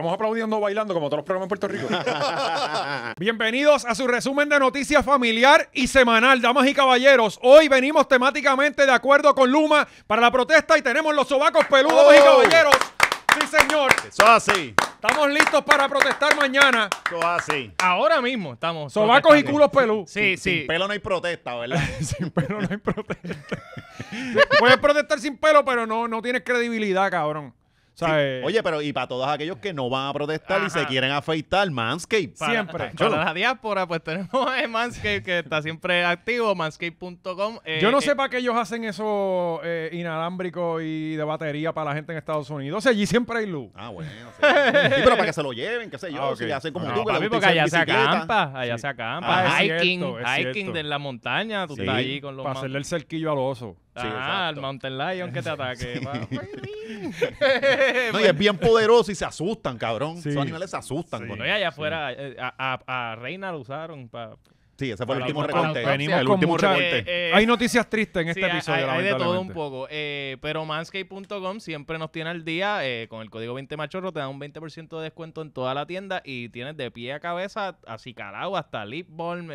Estamos aplaudiendo bailando como todos los programas en Puerto Rico. Bienvenidos a su resumen de noticias familiar y semanal, damas y caballeros. Hoy venimos temáticamente de acuerdo con Luma para la protesta y tenemos los sobacos peludos, damas y oh. caballeros. Sí, señor. Eso así. Estamos listos para protestar mañana. Eso así. Ahora mismo estamos. Sobacos y culos pelú. Sí, sí. Sin pelo no hay protesta, ¿verdad? sin pelo no hay protesta. Puedes protestar sin pelo, pero no, no tienes credibilidad, cabrón. Oye, pero y para todos aquellos que no van a protestar y se quieren afeitar, Manscape. siempre. Para, la diáspora, pues tenemos Manscape que está siempre activo, manscape.com. Eh, yo no eh, sé para qué ellos hacen eso eh, inalámbrico y de batería para la gente en Estados Unidos. O sea, allí siempre hay luz. Ah, bueno. Sí, pero para que se lo lleven, qué sé yo. Ah, hacen como no, tú, porque allá se acampa, allá se acampa. Ah, hiking, hiking de la montaña, tú estás ahí con los... Para hacerle el cerquillo al oso ah, al Mountain Lion que te ataque. no, y es bien poderoso y se asustan, cabrón. Esos animales se asustan. No, y allá afuera, eh, a, Reina lo usaron para. Sí, ese fue el último reporte el último eh, eh, hay noticias tristes en este episodio. Hay, de todo un poco. pero manscape.com siempre nos tiene al día. con el código 20machorro te da un 20% de descuento en toda la tienda y tienes de pie a cabeza, a calado, hasta lip balm.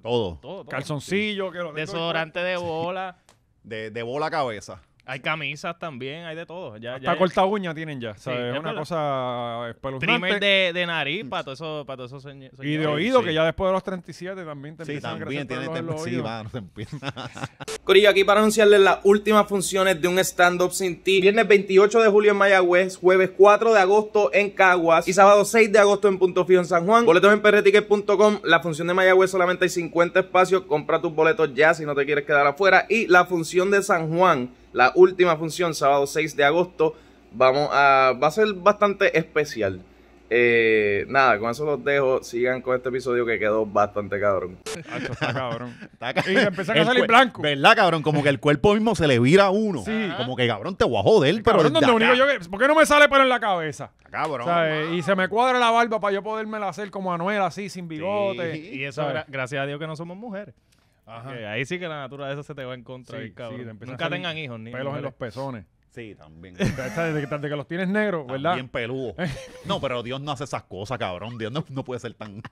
Todo. Calzoncillo. desodorante de bola de, de bola a cabeza. Hay camisas también, hay de todo. Ya, Hasta corta uña tienen ya. es una cosa espeluznante. Primer de, de nariz para todos esos para todo eso Y de oído, que ya después de los 37 también te Sí, a también crecer tiene... los oídos. se empieza. Corillo, aquí para anunciarles las últimas funciones de un stand-up sin ti. Viernes 28 de julio en Mayagüez, jueves 4 de agosto en Caguas y sábado 6 de agosto en Punto Fijo en San Juan. Boletos en prticket.com. La función de Mayagüez solamente hay 50 espacios. Compra tus boletos ya si no te quieres quedar afuera. Y la función de San Juan, la última función, sábado 6 de agosto, vamos a, va a ser bastante especial. Eh, nada, con eso los dejo. Sigan con este episodio que quedó bastante cabrón. está cabrón. y a salir blanco. ¿Verdad, cabrón? Como que el cuerpo mismo se le vira a uno. Como que, cabrón, te guajó de él pero... ¿Por qué no me sale pelo en la cabeza? Cabrón. Eh, y se me cuadra la barba para yo podérmela hacer como Anuel, así, sin bigote. Y eso, gracias a Dios que no somos mujeres. Ajá. ahí sí que la naturaleza se te va en contra. cabrón. Nunca tengan hijos ni Pelos en los pezones. Sí, también. Desde, que- que los tienes negros, ¿verdad? Bien peludo. No, pero Dios no hace esas cosas, cabrón. Dios no, puede ser tan.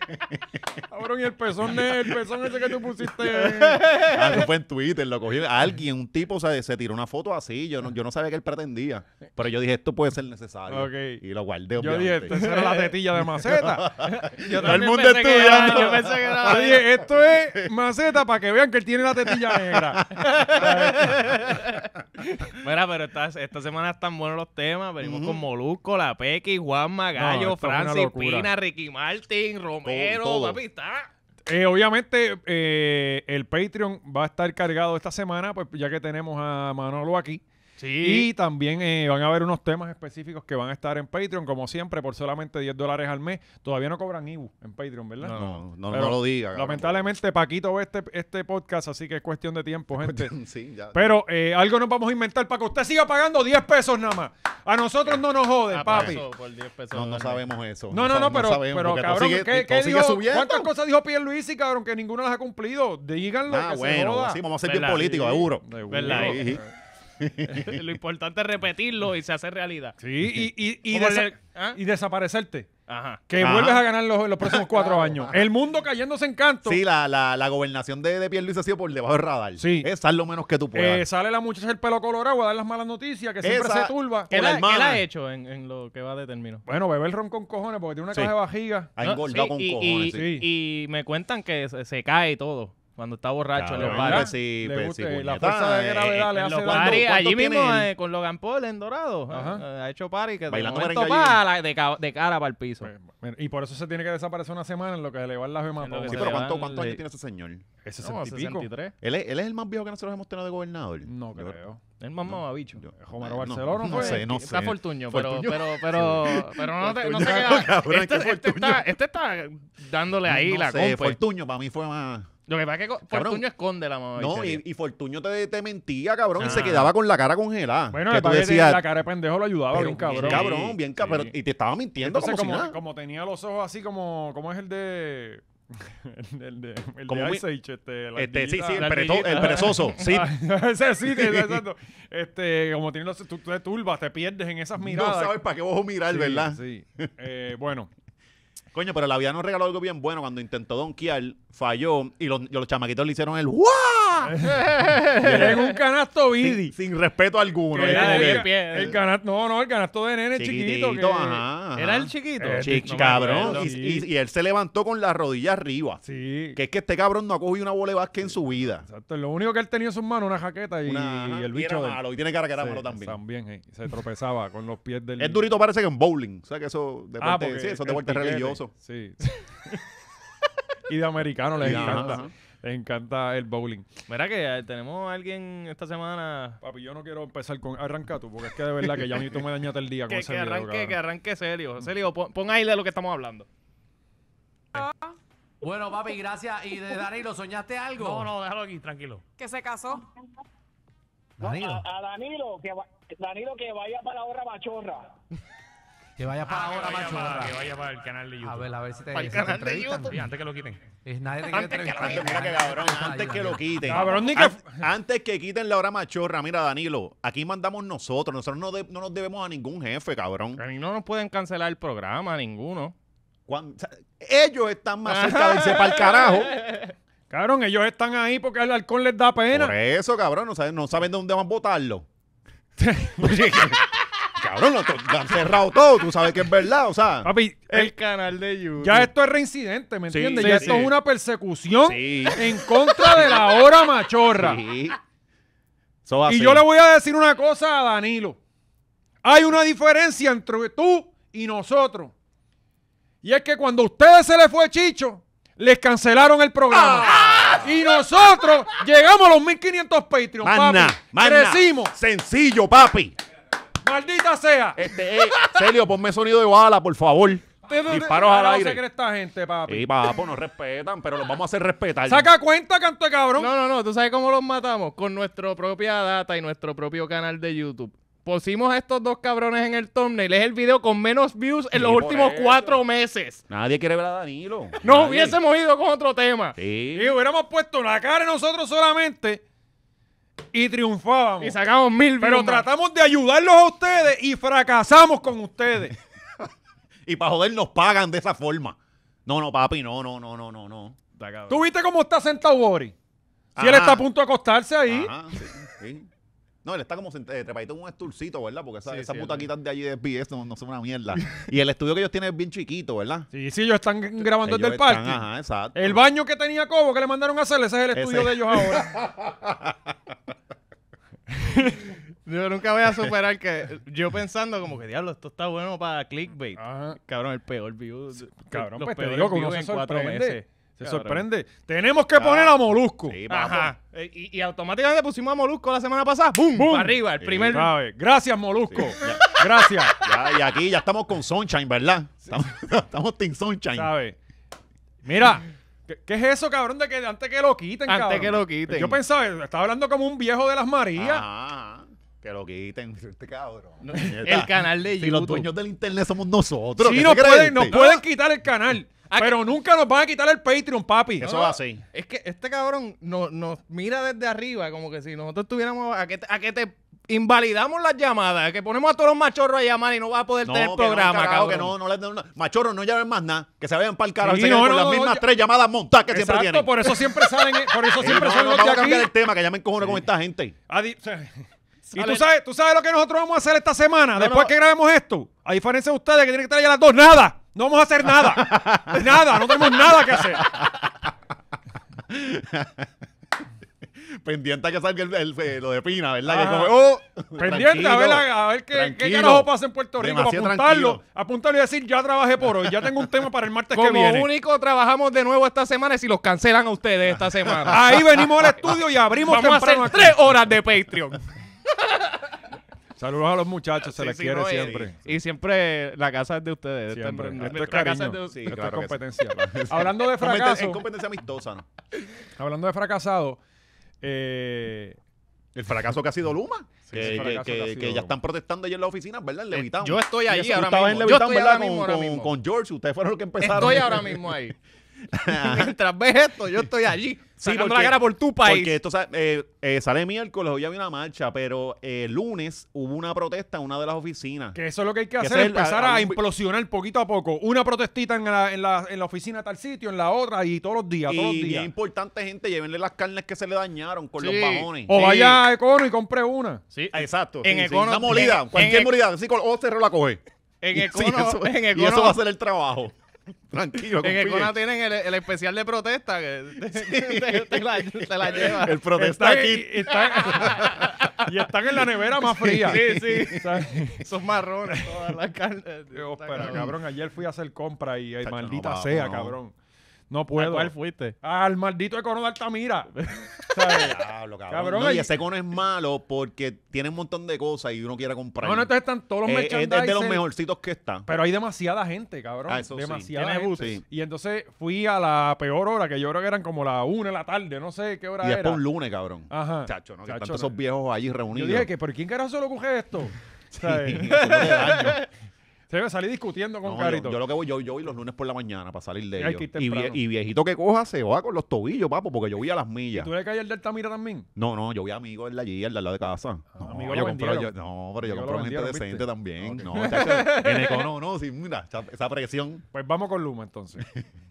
Cabrón, y el pezón, el pezón ese que tú pusiste. Ah, fue en Twitter, lo cogí. Alguien, un tipo, se tiró una foto así. Yo no, yo no sabía que él pretendía. Pero yo dije, esto puede ser necesario. Okay. Y lo guardé, Yo dije, esto era la tetilla de maceta. Yo Todo el mundo estudiando. yo pensé que era- Oye, esto es maceta para que vean que él tiene la tetilla negra. Mira, pero esta, esta, semana están buenos los temas. Venimos con Molusco, La Pequi, Juan Magallo, Francis Pina, Ricky Martin, Romero, está. Eh, obviamente, eh, el Patreon va a estar cargado esta semana, pues ya que tenemos a Manolo aquí. Y también eh, van a haber unos temas específicos que van a estar en Patreon, como siempre, por solamente 10 dólares al mes. Todavía no cobran IBU en Patreon, ¿verdad? No, no, no, lo diga. Lamentablemente, Paquito ve este, este podcast, así que es cuestión de tiempo, gente. Pero eh, algo nos vamos a inventar para que usted siga pagando 10 pesos nada más. A nosotros no nos joden, ah, papi. no, no sabemos eso. No, no, no, pero, pero cabrón, dijo, ¿cuántas cosas dijo Pierre Luis y cabrón que ninguno las ha cumplido? Díganlo. Ah, bueno, vamos a ser bien políticos, seguro. Verdad. lo importante es repetirlo y se hace realidad. Sí, y, y, y, ¿Ah? desaparecerte. Que vuelves a ganar los, los próximos cuatro años. El mundo cayéndose en canto. Sí, la, la, la gobernación de, de Pierluis ha sido por debajo del radar. Sí. lo menos que tú puedas. Eh, sale la muchacha el pelo colorado a dar las malas noticias, que siempre se turba. ¿Qué, la, ha hecho en, lo que va de término? Bueno, beber el ron con cojones porque tiene una caja de vajiga. Ha engordado con cojones. Y, y, me cuentan que se, cae todo. Cuando está borracho, claro, en los le pues, gusta, eh, la fuerza de eh, gravedad eh, le hace lo, Allí, mismo, con Logan Paul en Dorado, ha hecho party que Bailando de, de, cara para el piso. Pues, y por eso se tiene que desaparecer una semana en lo que le va el las más. Sí, pero ¿cuántos cuánto años tiene ese señor? Es 60 ¿Él es, el más viejo que nosotros hemos tenido de gobernador. No creo. El más mamabicho. bicho. Romero Barcelona no, no sé, no está Fortuño, pero, pero, pero, pero no, te, no queda. Este, este, está, este, está, dándole ahí la sé, Fortuño para mí fue más. Lo que pasa es que Fortuño esconde la mamá. No, y, y, Fortuño te, te mentía, cabrón, y se ah. quedaba con la cara congelada. Bueno, que tú decías, la cara de pendejo lo ayudaba, bien cabrón. Bien cabrón, bien cabrón. Y te estaba mintiendo como, como, como tenía los ojos así como... ¿Cómo es el de...? el, de, el de Ice Age, este, este sí, sí, el, el perezoso, sí. Ah, ese sí, exacto. Este, como tiene los, tú, te turbas, te pierdes en esas miradas. No sabes para qué ojo mirar, sí, ¿verdad? Sí. Eh, bueno, Coño, pero la vida nos regaló algo bien bueno cuando intentó donkear, falló y los, y los chamaquitos le hicieron el ¡Wow! Es un canasto bidi. Sin, respeto alguno. era eh. El canasto, no, no, el canasto de nene Chiquitito, Era el chiquito. Eh, cabrón. Y, él se levantó con la rodilla arriba. Que es que este cabrón no ha cogido una bola de básquet en su vida. Exacto. Lo único que él tenía en sus manos una jaqueta y, el bicho malo. Y tiene cara que era malo también. Eh, se tropezaba con los pies del. Es durito, parece que en bowling. O sea que eso Ah, parte, sí, eso es religioso. Sí. y de americano le encanta encanta el bowling. Mira que eh, tenemos a alguien esta semana. Papi, yo no quiero empezar con. Arranca tú, porque es que de verdad que ya mí tú me dañaste el día con ese ese que arranque, Que arranque serio. Serio, pon, ahí de lo que estamos hablando. Bueno, papi, gracias. ¿Y de Danilo soñaste algo? No, no, déjalo aquí, tranquilo. Que se casó. Danilo. A, Danilo, que Danilo que vaya para la hora machorra. Que vaya para ah, ahora, machorra que vaya para el canal de YouTube. A ver, a ver si te Para el canal de YouTube. antes que lo quiten. Es, nadie antes que, mira que cabrón, antes que lo quiten. Cabrón, ni que... Antes, que quiten la hora machorra. Mira, Danilo, aquí mandamos nosotros. Nosotros no, no nos debemos a ningún jefe, cabrón. A mí no nos pueden cancelar el programa, ninguno. Cuando, ellos están más cerca de para el carajo. Cabrón, ellos están ahí porque el alcohol les da pena. Por eso, cabrón, no saben, no saben de dónde van a votarlo. Cabrón, han cerrado todo, tú sabes que es verdad, o sea. Papi, el, canal de YouTube. Ya esto es reincidente, ¿me entiendes? ya esto es una persecución en contra de la hora machorra. y yo le voy a decir una cosa a Danilo. Hay una diferencia entre tú y nosotros. Y es que cuando a ustedes se les fue Chicho, les cancelaron el programa. Ah. Y nosotros llegamos a los 1500 Patreon, papi. Sencillo, papi. ¡Maldita sea! Este, eh, Celio, ponme sonido de bala, por favor. Disparos al aire. se esta gente, papi? Y papo, nos respetan, pero los vamos a hacer respetar. Saca cuenta, canto de cabrón. No, no, no. ¿Tú sabes cómo los matamos? Con nuestra propia data y nuestro propio canal de YouTube. Pusimos a estos dos cabrones en el thumbnail. Es el video con menos views en los últimos cuatro meses. Nadie quiere ver a Danilo. Nos hubiésemos ido con otro tema. Sí. Y hubiéramos puesto la cara nosotros solamente y triunfábamos. Y sacamos mil Pero tratamos de ayudarlos a ustedes y fracasamos con ustedes. y para joder nos pagan de esa forma. No, no, papi, no, no, no, no, no, no. ¿Tú viste cómo está sentado Boris? Si él está a punto de acostarse ahí. No, él está como eh, trepadito en un estulcito, ¿verdad? Porque esa, puta esas de allí de PS no, no, son una mierda. y el estudio que ellos tienen es bien chiquito, ¿verdad? Sí, sí, ellos están grabando desde el parque. ajá, exacto. El baño que tenía Cobo que le mandaron a hacer, ese es el estudio de ellos ahora. Yo nunca voy a superar que yo pensando como que diablo, esto está bueno para clickbait. Ajá. Cabrón, el peor view. Cabrón, los pues peores views en cuatro meses. Se sorprende. Tenemos que poner a ah, Molusco. Eh, y, automáticamente pusimos a Molusco la semana pasada. ¡Bum! arriba, el primer. Gracias, Molusco. Gracias. y aquí ya estamos con Sunshine, ¿verdad? Estamos, estamos Team Sunshine. Mira, ¿qué, es eso, cabrón? De que antes que lo quiten, cabrón. Antes que lo quiten. Yo pensaba, estaba hablando como un viejo de las Marías. Ah, que lo quiten, este cabrón. el canal de Si los dueños del internet somos nosotros. Sí, pueden, nos pueden quitar el canal. Ah, Pero nunca nos van a quitar el Patreon, papi. Eso va así. Es que este cabrón nos, mira desde arriba, como que si nosotros estuviéramos. ¿A que, a que te invalidamos las llamadas? Que ponemos a todos los machorros a llamar y no vas a poder tener programa, cabrón. Que no, no les den una- Machorros, no llamen más nada. Que se vayan para el carajo. Sí, no, con las mismas tres llamadas montadas que siempre Exacto, tienen. por eso siempre salen, eh, por eso siempre vamos a cambiar el tema, que ya me encojono con esta gente. Y tú sabes, tú sabes lo que nosotros vamos a hacer esta semana, después que grabemos esto. A diferencia de ustedes que tienen que estar ya las dos, nada. No vamos a hacer nada. nada, no tenemos nada que hacer. Pendiente a que salga el, eh, lo de Pina, ¿verdad? Ah, oh, pendiente a ver, a, ver qué, carajo pasa en Puerto Rico para apuntarlo, apuntarlo y decir, ya trabajé por hoy, ya tengo un tema para el martes que viene. Lo único trabajamos de nuevo esta semana es si los cancelan a ustedes esta semana. Ahí venimos al estudio y abrimos Vamos a hacer tres horas de Patreon. Saludos a los muchachos, se les quiere siempre. Y, siempre la casa es de ustedes. Siempre. Esto es cariño. de, competencia. Hablando de fracaso. Es competencia amistosa, Hablando de fracasado, eh, el fracaso que ha sido Luma. que, ya están protestando allí en la oficina, ¿verdad? En eh, Levitán. Yo estoy ahí ahora mismo. yo estoy ahora mismo, con, George, ustedes fueron los que empezaron. Estoy ahora mismo ahí. Mientras ves esto, yo estoy allí. Sí, porque, la cara por tu país. Porque esto eh, eh, sale miércoles, hoy había una marcha, pero el eh, lunes hubo una protesta en una de las oficinas. Que eso es lo que hay que, hacer, empezar a, implosionar poquito a poco. Una protestita en la, en, la, oficina tal sitio, en la otra, y todos los días, todos los días. Y es importante, gente, llévenle las carnes que se le dañaron con los bajones. O vaya a Econo y compre una. Sí, exacto. En Econo. Una molida, cualquier molida, o cerró la coge. En Econo, en Econo, y eso va a ser el trabajo. Tranquilo. En Econa tienen el, el, especial de protesta. Que te, la, te, la, lleva. El protesta está, aquí. Está, y están en la nevera más fría. Sí, sí. Son marrones todas las carnes. Dios, espera, cabrón. Ayer fui a hacer compra y maldita sea, cabrón. No puedo. ¿A cuál fuiste? Al maldito Econo de Altamira. cabrón. y ese cono es malo porque tiene un montón de cosas y uno quiere comprar. Bueno, entonces están todos los Eh, es, de los mejorcitos que están. Pero hay demasiada gente, cabrón. Ah, demasiada gente. Y entonces fui a la peor hora, que yo creo que eran como la una de la tarde, no sé qué hora Y es era. por un lunes, cabrón. Ajá. Chacho, ¿no? Que esos viejos allí reunidos. Yo dije que, ¿por quién carajo se lo coge esto? Sí, se salir discutiendo con Carito. Yo, lo que voy, yo, yo voy los lunes por la mañana para salir de ellos. Y, viejito que coja se va con los tobillos, papo, porque yo voy a las millas. ¿Y tú le caes al de Altamira también? No, no, yo voy a amigos de allí, al de lado de casa. Ah, no, amigo yo no, pero yo, compro gente decente también. No, No, no, sí, mira, esa presión. Pues vamos con Luma entonces.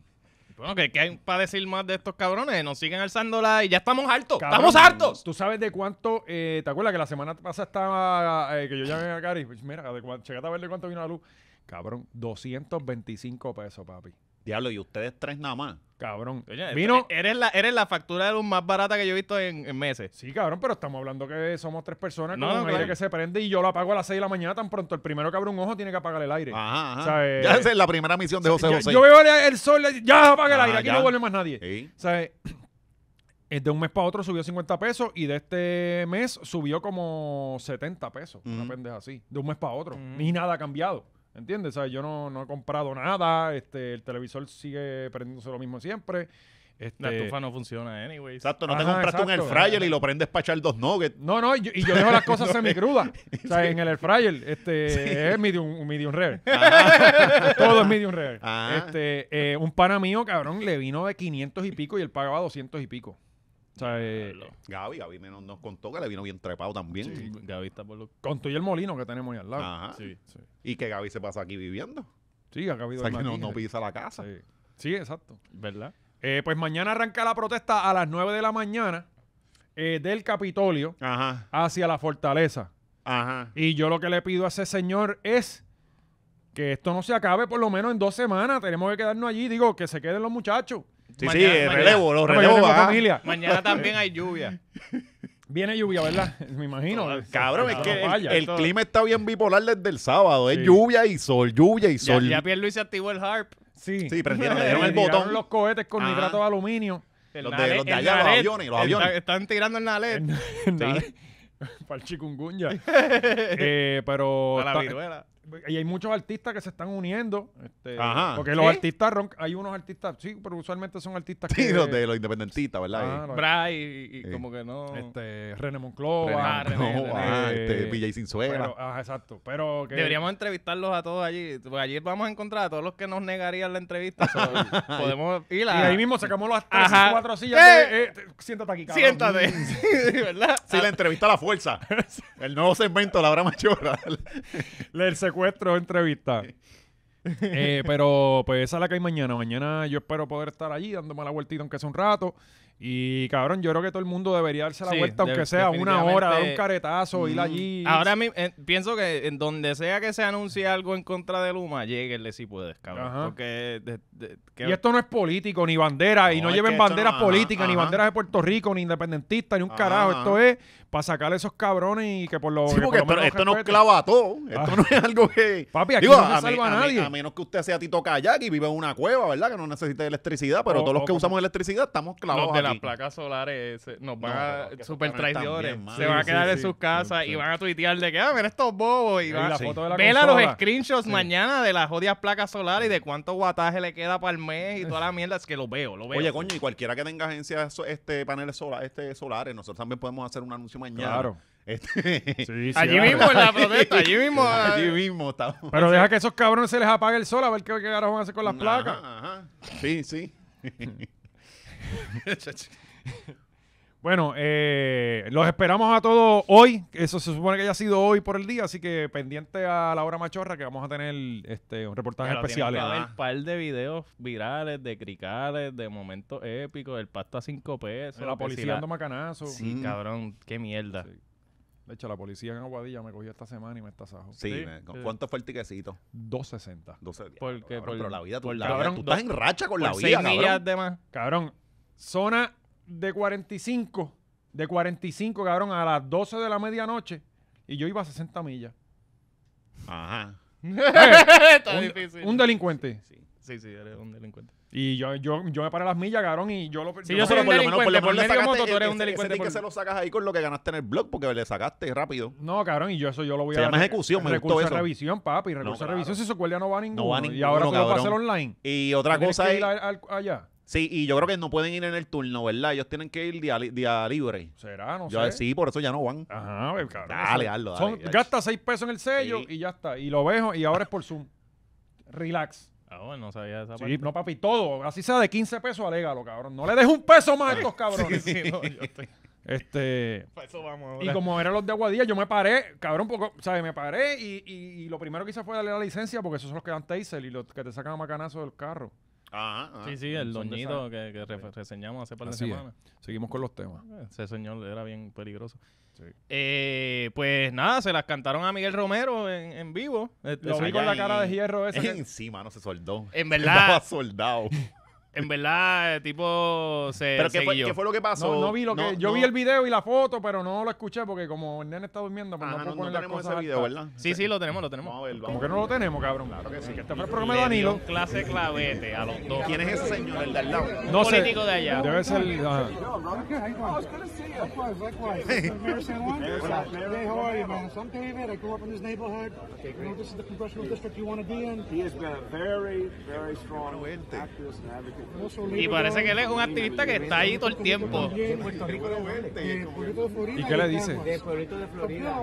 Bueno, que, hay para decir más de estos cabrones. Nos siguen alzando la. Y ya estamos hartos. ¡Estamos hartos! Tú sabes de cuánto. Eh, ¿Te acuerdas que la semana pasada estaba. Eh, que yo llamé a Cari. Pues mira, a ver de cuánto vino la luz. Cabrón, 225 pesos, papi. Diablo, y ustedes tres nada más. Cabrón. Vino. E-, eres la, eres la factura de luz más barata que yo he visto en, meses. Sí, cabrón, pero estamos hablando que somos tres personas no, no, que se prende y yo lo apago a las 6 de la mañana. Tan pronto el primero que abre un ojo tiene que apagar el aire. Ajá, eh, Ya esa es la primera misión de José José. Yo, veo el, sol, ya apaga el ah, aire, aquí no vuelve más nadie. Sí. ¿Sabes? Eh, de un mes para otro subió 50 pesos y de este mes subió como 70 pesos. Una pendeja así. De un mes para otro. Ni nada ha cambiado. ¿Entiendes? ¿Sabes? Yo no, no he comprado nada, este, el televisor sigue prendiéndose lo mismo siempre. La este, estufa no funciona, anyway. Exacto, no te compraste un air fryer y lo prendes para echar dos nuggets. No, no, y yo, dejo las cosas semi semicrudas. o sea, en el air fryer este, es medium, medium rare. Ah. Todo es medium rare. Ah. Este, eh, un pana mío, cabrón, le vino de 500 y pico y él pagaba 200 y pico. O sea, eh, Gaby, nos, contó que le vino bien trepado también. Sí, Con y el molino que tenemos ahí al lado. Y que Gaby se pasa aquí viviendo. Sí, O sea, que no, pisa la casa. Sí, exacto. ¿Verdad? Eh, pues mañana arranca la protesta a las 9 de la mañana eh, del Capitolio hacia la fortaleza. Ajá. Y yo lo que le pido a ese señor es que esto no se acabe por lo menos en dos semanas. Tenemos que quedarnos allí. Digo, que se queden los muchachos. Sí, sí, relevo, los relevos. familia. Mañana también hay lluvia. Viene lluvia, ¿verdad? Me imagino. Cabrón, es que el- clima está bien bipolar desde el sábado. Es lluvia y sol, lluvia y Ya, sol. ya se activó el harp. Sí. Sí, prendieron, dieron el botón. los cohetes con nitrato de aluminio. Los de- los de allá, los aviones, los aviones. están tirando el nalet. Para el chikungunya. Eh, pero. la viruela y hay muchos artistas que se están uniendo. Este, Ajá. Porque los artistas hay unos artistas, sí, pero usualmente son artistas sí, los de los independentistas, ¿verdad? Ah, eh, y, eh, como que no. Este, René Moncloa, René, ah, René, Sin Sin ah, este, exacto. Pero Deberíamos entrevistarlos a todos allí. Porque allí vamos a encontrar a todos los que nos negarían la entrevista. podemos ir Y ahí mismo sacamos las tres o cuatro sillas. De, eh, siéntate aquí, Siéntate. sí, ¿verdad? Sí, la entrevista a la fuerza. El nuevo segmento, la hora machorra. el secuestro secuestro entrevista. Eh, pero pues esa es la que hay mañana. Mañana yo espero poder estar allí dándome la vueltita aunque sea un rato. Y cabrón, yo creo que todo el mundo debería darse la vuelta, aunque sea una hora, dar un caretazo, ir mm. allí. Ahora eh, pienso que en donde sea que se anuncie algo en contra de Luma, lleguenle si puedes, cabrón. Porque Y esto no es político, ni bandera, y no lleven banderas políticas, ni banderas de Puerto Rico, ni independentistas, ni un carajo. Esto es para sacar esos cabrones y que por lo sí, esto, no nos clava a todos. Ah. Esto no es algo que. Papi, no salva a, nadie. A, menos que usted sea Tito Kayak y vive en una cueva, ¿verdad? Que no necesite electricidad, pero todos los que usamos electricidad estamos clavados. Los de las placas solares nos van a. super traidores. se van a quedar en sus casas y van a tuitear de que, ah, ver estos bobos. Y van a. Vela los screenshots mañana de las jodidas placas solares y de cuánto guataje le queda para el mes y toda la mierda. Es que lo veo, lo veo. Oye, coño, y cualquiera que tenga agencia este, paneles solares, este, solares, nosotros también podemos hacer un anuncio mañana. Claro. Este, allí ah, mismo en la protesta, allí mismo. allí eh. mismo Pero deja que esos cabrones se les apague el sol a ver qué, qué van a hacer con las placas. Ajá. Sí, sí. Bueno, eh, los esperamos a todos hoy. Eso se supone que haya sido hoy por el día, así que pendiente a la hora machorra que vamos a tener este, un reportaje especial. a un par de videos virales, de cricales, de momentos épicos, del pasto a cinco pesos. La policía dando macanazo. Sí, mm. cabrón, qué mierda. De hecho, la policía en Aguadilla me cogió esta semana y me está Sí, ¿Sí? ¿cuánto fue el tiquecito? 260. Porque, pero la vida, tú, estás en racha con la vida, seis millas de más. Cabrón, zona de 45, de 45, cabrón, a las 12 de la medianoche y yo iba a 60 millas. Ajá. Está un, difícil. Un delincuente. Sí, sí, sí, eres un delincuente. Y yo, yo, yo me paré las millas, cabrón, y yo lo Sí, yo, yo solo por lo menos por lo menos le sacaste, moto, tú eres un delincuente. Ese por... que se lo sacas ahí con lo que ganaste en el blog porque le sacaste rápido. No, cabrón, y yo eso yo lo voy se a Se llama ejecución, me gustó eso. revisión, papi, recurso no, revisión, si eso ya no va a ninguno. No va a ninguno, y ahora lo va a hacer online. Y otra cosa es allá. Sí, y yo creo que no pueden ir en el turno, ¿verdad? Ellos tienen que ir día, libre. ¿Será? No sé. sí, por eso ya no van. Ajá, cabrón. Dale, hazlo, dale. gasta seis pesos en el sello y ya está. Y lo veo y ahora es por Zoom. Relax. Ah, bueno, no sabía esa parte. no, papi, todo. Así sea de 15 pesos, alégalo, cabrón. No le dejes un peso más a estos cabrones. Sí, yo estoy- Este. Y como eran los de Aguadilla, yo me paré, cabrón, un poco, ¿sabes? Me paré y, y- lo primero que hice fue darle la licencia porque esos son los que dan taser y los que te sacan a macanazo del carro. Sí, sí, el doñito que, reseñamos hace par de Seguimos con los temas. Eh, ese señor era bien peligroso. Eh, pues nada, se las cantaron a Miguel Romero en, vivo. Este, Lo vi con la cara de hierro ese. Encima, no se soldó. En verdad. Estaba soldado en verdad, tipo, se qué fue, lo que pasó? Yo vi el video y la foto, pero no lo escuché porque como el nene está durmiendo, pues no, tenemos ese video, ¿verdad? Sí, sí, lo tenemos, lo tenemos. Vamos que no lo tenemos, cabrón? Claro que sí. Que este fue el programa de Danilo. clase clavete a los dos. ¿Quién es ese señor, el al lado? No sé. político de allá. Debe ser... Y parece que él es un activista que está ahí todo el tiempo. ¿Y qué le dice? de Florida.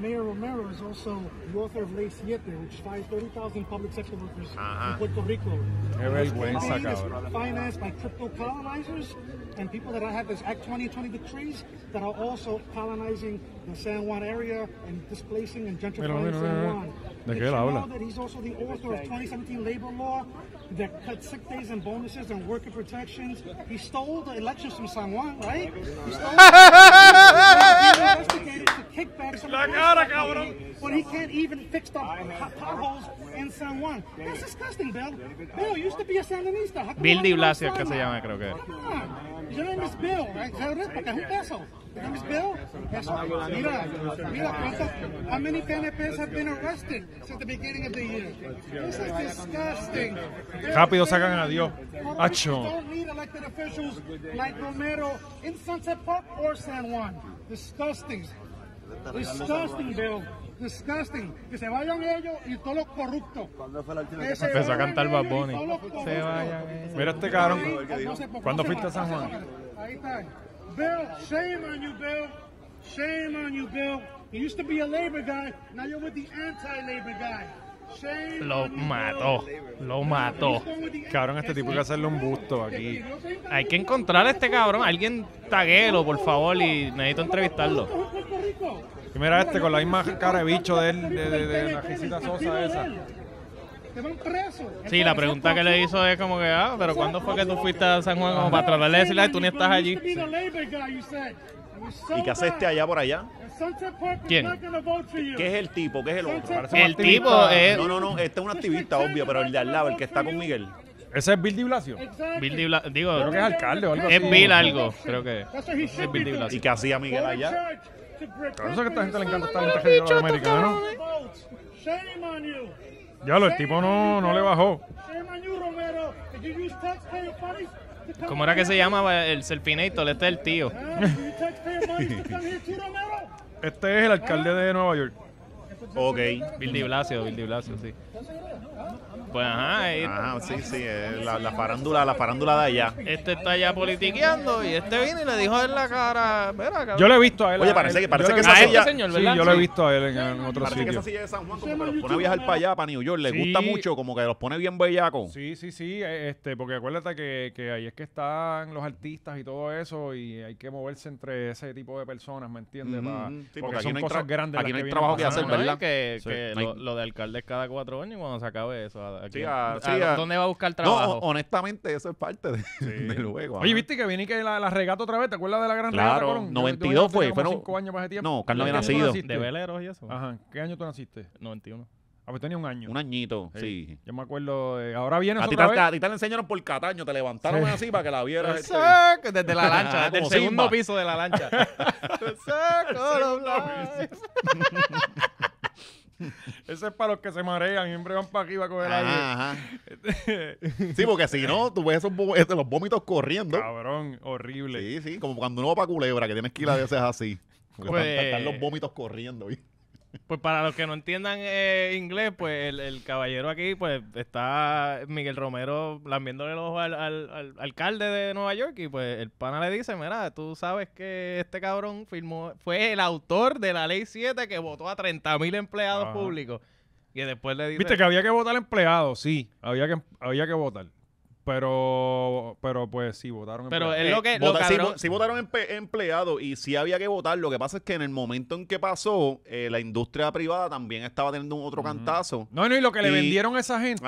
Mayor Romero is also the author of Ley Siete, which fires 30,000 public sector workers Ajá. in Puerto Rico. Qué vergüenza, cabrón. financed by crypto colonizers and people that have this Act 2020 decrees that are also colonizing the San Juan area and displacing and gentrifying San Juan. ¿De qué él habla? That he's also the author of 2017 labor law that cut sick days and bonuses and worker protections. He stole the elections from San Juan, right? He stole investigated kickbacks. from back some La cara, when he can't even fix the potholes in San Juan. That's disgusting, Bill. Bill used to be a Sandinista. Bill Di Blasio, que se llama, creo que. Come on. Your name is Bill, right? Comes Bill has, mira, mira cuántas, how many PNPs have been arrested since the beginning of the year? This is disgusting. Rápido sacan a Dios. Acho. Don't need elected officials like Romero in Sunset Park or San Juan. Disgusting. Disgusting, Bill. Disgusting. Que se vayan ellos y todos los corruptos. ¿Cuándo fue la que se empezó a cantar Bad Bunny? Se vayan. Mira este cabrón. ¿Cuándo fuiste a San Juan? Ahí está. Bill, shame on you, Bill. Shame on you, Bill. You used to be a labor guy, now you're with the anti-labor guy. Shame Lo mató, lo mató. Cabrón, este tipo hay que hacerle un busto aquí. Hay que encontrar a este cabrón. Alguien taguelo, por favor, y necesito entrevistarlo. Y mira este con la misma cara de bicho de él, de, de, de, de la Sosa esa. Sí, la pregunta que le hizo es como que, ah, pero ¿cuándo fue que tú fuiste a San Juan como para tratar de decirle tú ni estás allí? ¿Y qué haces este allá por allá? ¿Quién? ¿Qué es el tipo? ¿Qué es el otro? el tipo es... No, no, no, este es un activista, obvio, pero el de al lado, el que está con Miguel. ¿Ese es Bill Di Blasio? Bill Di digo... Creo que es alcalde o algo así. Es Bill algo, creo que es Bill Di ¿Y qué hacía Miguel allá? Por eso que a esta gente le encanta estar en el de América ¿no? Shame ya lo, el tipo no, no le bajó. ¿Cómo era que se llamaba el Serpinator? Este es el tío. Este es el alcalde de Nueva York. Ok. Bill Blasio, Bill Blasio, sí. Pues ajá, ajá sí, sí, la, farándula, la farándula de allá. Este está allá politiqueando y este vino y le dijo en la cara, Yo le he visto a él. Oye, parece que parece que esa silla, señor, sí, yo le he visto a él en, otro parece que esa silla de San Juan como los pone a viajar para allá, para New York, le gusta mucho, como que los pone bien bellacos. Sí, sí, sí, eh, este, porque acuérdate que, ahí es que están los artistas y todo eso y hay que moverse entre ese tipo de personas, ¿me entiendes? porque, son no cosas grandes. Aquí no hay trabajo que hacer, ¿verdad? Que, lo, de alcalde cada cuatro años y cuando se acabe eso, dónde va a buscar trabajo. No, honestamente, eso es parte de, del Oye, viste que viene que la, la, regata otra vez, ¿te acuerdas de la gran regata? Claro, 92 fue. Fueron cinco años para ese tiempo. No, Carlos había nacido. De veleros y eso. Ajá, ¿qué año tú naciste? 91. Ah, pues tenía un año. Un añito, sí. Yo me acuerdo. ahora viene. A ti, te, la enseñaron por Cataño, te levantaron así para que la vieras. Este. Desde la ah, lancha, desde el segundo piso de la lancha. Ese es para los que se marean, hombre van para aquí a coger ajá, este, sí, porque si no, tú ves esos los vómitos corriendo. Cabrón, horrible. Sí, sí, como cuando uno va para culebra, que tienes que ir a veces así. Porque están, pues, los vómitos corriendo, ¿viste? Pues para los que no entiendan eh, inglés, pues el, caballero aquí, pues está Miguel Romero lambiéndole el ojo al, alcalde de Nueva York y pues el pana le dice, mira, tú sabes que este cabrón firmó, fue el autor de la ley 7 que votó a 30 mil empleados públicos. Y después le dice... Viste que había que votar empleados, sí, había que, había que votar. Pero, pero pues sí, votaron Pero es lo que. sí, votaron empleados y sí había que votar. Lo que pasa es que en el momento en que pasó, eh, la industria privada también estaba teniendo un otro cantazo. No, no, y lo que le vendieron a esa gente.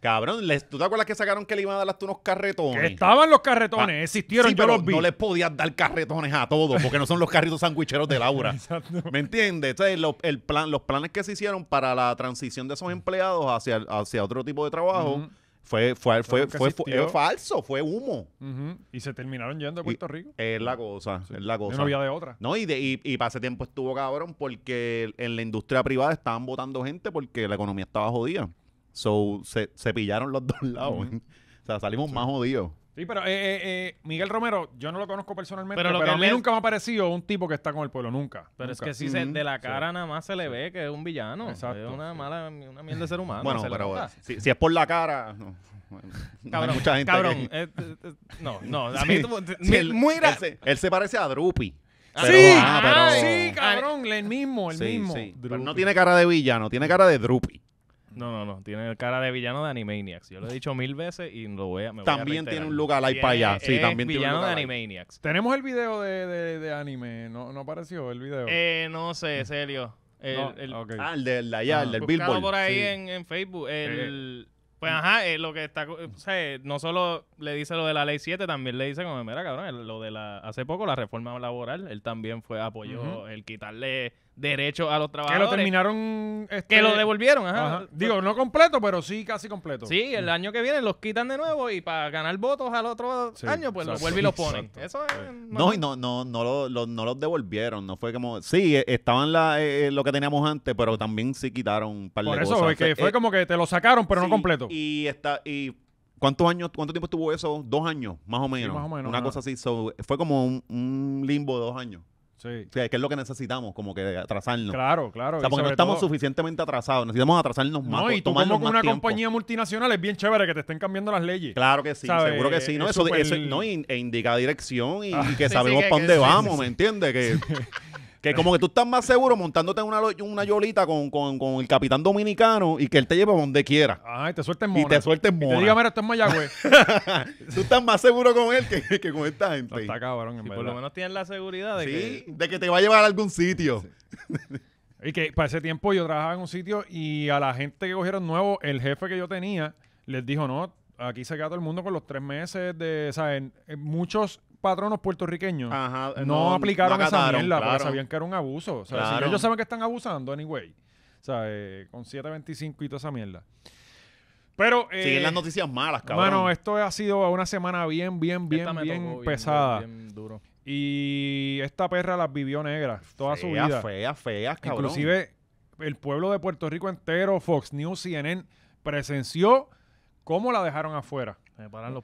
Cabrón, ¿tú te acuerdas que sacaron que le iban a dar hasta unos carretones? estaban los carretones, ah, existieron, yo los vi. No les podías dar carretones a todos, porque no son los carritos sandwicheros de Laura. ¿Me entiendes? Entonces, el plan, los planes que se hicieron para la transición de esos empleados hacia, hacia otro tipo de trabajo fue, fue, fue, fue, falso, fue humo. Y se terminaron yendo de Puerto Rico. Es la cosa, es la cosa. no había de otra. No, y, de, y, y para tiempo estuvo cabrón porque en la industria privada estaban votando gente porque la economía estaba jodida. So, se, pillaron los dos lados. o sea, salimos más jodidos. Sí, pero eh, eh, eh, Miguel Romero, yo no lo conozco personalmente, pero, lo que a mí nunca me ha parecido un tipo que está con el pueblo, nunca. Pero es que si se, de la cara nada más se le ve que es un villano. Exacto. Es una mala, una mierda de ser humano. Bueno, pero bueno, si, es por la cara... No. mucha gente cabrón. Eh, eh, no, no, a mí... Sí. él, se, parece a Drupi. Ah, sí, ah, sí, cabrón, el mismo, el mismo. Pero no tiene cara de villano, tiene cara de drupi. No, no, no. Tiene cara de villano de Animaniacs. Yo lo he dicho mil veces y lo voy a. Me también tiene un lugar ahí para allá. Sí, también tiene un villano de Animaniacs. Tenemos el video de, de, anime. ¿No, ¿No, apareció el video? Eh, no sé, serio. Mm. El, el, Ah, el de ah, el del ah. Billboard. por ahí en, en, Facebook. El, eh, Pues ajá, eh, lo que está. O sea, no solo le dice lo de la ley 7, también le dice como, mira, cabrón, lo de la. Hace poco la reforma laboral, él también fue apoyó el quitarle Derecho a los trabajadores. Que lo terminaron... Que lo este, devolvieron, ajá. Digo, no completo, pero sí casi completo. Sí, el año que viene los quitan de nuevo y para ganar votos al otro año, pues los vuelven y los ponen. Eso es... No, y no, no, no, lo, no los devolvieron. No fue como... Sí, e, estaban la, eh, eh, lo que teníamos antes, pero también sí quitaron un par Por de eso, fue eh, como que te lo sacaron, pero no completo. Y está... Y ¿Cuántos años, cuánto tiempo estuvo eso? Dos años, más o menos. Una cosa así. fue como un, un, limbo de dos años. Sí. que es lo que necesitamos, como que atrasarnos. Claro, claro. O sea, porque no estamos suficientemente atrasados, necesitamos atrasarnos más. No, y como una compañía multinacional es bien chévere que te estén cambiando las leyes. Claro que sí, seguro que sí. No, eso, no, e indica dirección y, ah. que sabemos para dónde vamos, ¿me entiendes? Que... Que como que tú estás más seguro montándote en una, una yolita con, el capitán dominicano y que él te lleve donde quiera. Ay, te suelten mona. Y te suelten mona. Y te diga, esto es Mayagüez. tú estás más seguro con él que, con esta gente. está cabrón, en y por lo menos tienes la seguridad de, que... de que te va a llevar a algún sitio. y que para ese tiempo yo trabajaba en un sitio y a la gente que cogieron nuevo, el jefe que yo tenía, les dijo, no, aquí se queda todo el mundo con los tres meses de, ¿saben? Muchos patronos puertorriqueños eh, no, aplicaron esa mierda sabían que era un abuso. O sea, ellos saben que están abusando, anyway. O sea, eh, con 7.25 y toda esa mierda. Pero. Eh, Siguen las noticias malas, cabrón. Bueno, esto ha sido una semana bien, bien, bien, bien, pesada. Y esta perra las vivió negra toda su vida. Feas, feas, cabrón. Inclusive el pueblo de Puerto Rico entero, Fox News, CNN, presenció cómo la dejaron afuera.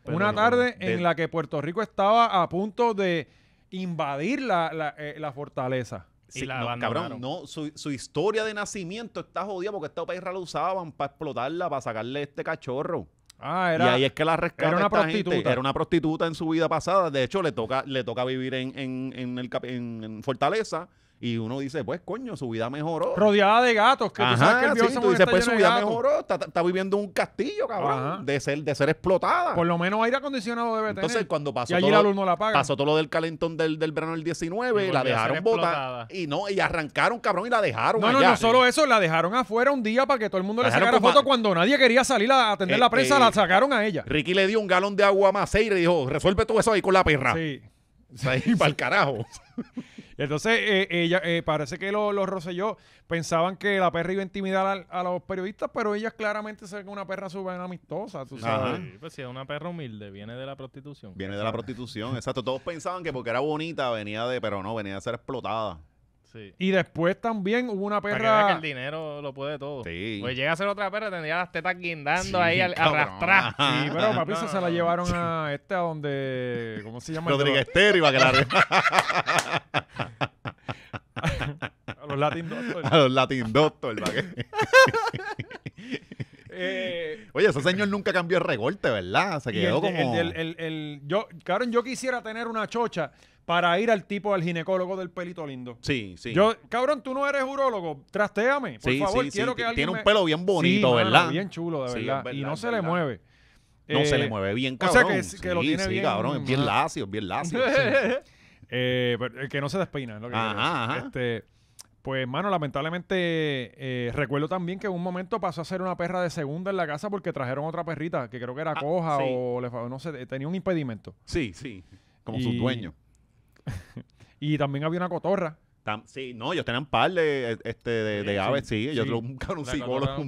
Una tarde en la que Puerto Rico estaba a punto de invadir la, eh, fortaleza. y la cabrón, no, su, historia de nacimiento está jodida porque estos países la usaban para explotarla, para sacarle este cachorro. Ah, era, y ahí es que la rescata era una prostituta. Era una prostituta en su vida pasada. De hecho, le toca, le toca vivir en, el, en Fortaleza y uno dice, pues coño, su vida mejoró. Rodeada de gatos, que Ajá, tú sí, tú dices, pues su vida mejoró, está, viviendo un castillo, cabrón, de ser, de ser explotada. Por lo menos aire acondicionado debe Entonces, tener. cuando pasó, y allí todo, la pasó todo lo del calentón del, del verano del 19, la dejaron botada y no, y arrancaron, cabrón, y la dejaron No, allá, no, no, solo eso, la dejaron afuera un día para que todo el mundo le sacara foto cuando nadie quería salir a atender eh, la prensa, eh, la sacaron a ella. Ricky le dio un galón de agua más y le dijo, resuelve todo eso ahí con la perra. Sí y para el carajo. entonces, eh, ella, eh, parece que los lo Roselló pensaban que la perra iba a intimidar a, los periodistas, pero ella claramente se que una perra súper amistosa, tú sabes. Pues sí, es una perra humilde, viene de la prostitución. Viene de la prostitución, exacto. Todos pensaban que porque era bonita venía de, pero no, venía de ser explotada. Y después también hubo una perra. que, el dinero lo puede todo. Pues llega a ser otra perra, tendría las tetas guindando ahí al arrastrar. Sí, pero papi, se, la llevaron a este, a donde. ¿Cómo se llama? Rodríguez Estero iba a quedar. a los Latin Doctor. A los Latin Doctor, Eh, Oye, ese señor nunca cambió el regolte, ¿verdad? Se quedó como. yo, cabrón, yo quisiera tener una chocha para ir al tipo, al ginecólogo del pelito lindo. Sí, sí. Yo, cabrón, tú no eres urólogo, trastéame, por favor, quiero sí. que Tiene un pelo bien bonito, ¿verdad? bien chulo, de verdad. y no se le mueve. No se le eh, mueve bien, cabrón. O sea, que, es, lo tiene bien... cabrón, es bien lacio, bien lacio. Eh, que no se despeina, es lo que Ajá, ajá. Este... Pues, mano, lamentablemente eh, recuerdo también que en un momento pasó a ser una perra de segunda en la casa porque trajeron otra perrita que creo que era ah, coja o le, no sé, eh, tenía un impedimento. Sí, sí, como su dueño. y también había una cotorra. sí, no, ellos tenían par de, este, aves, sí. Ellos un psicólogo,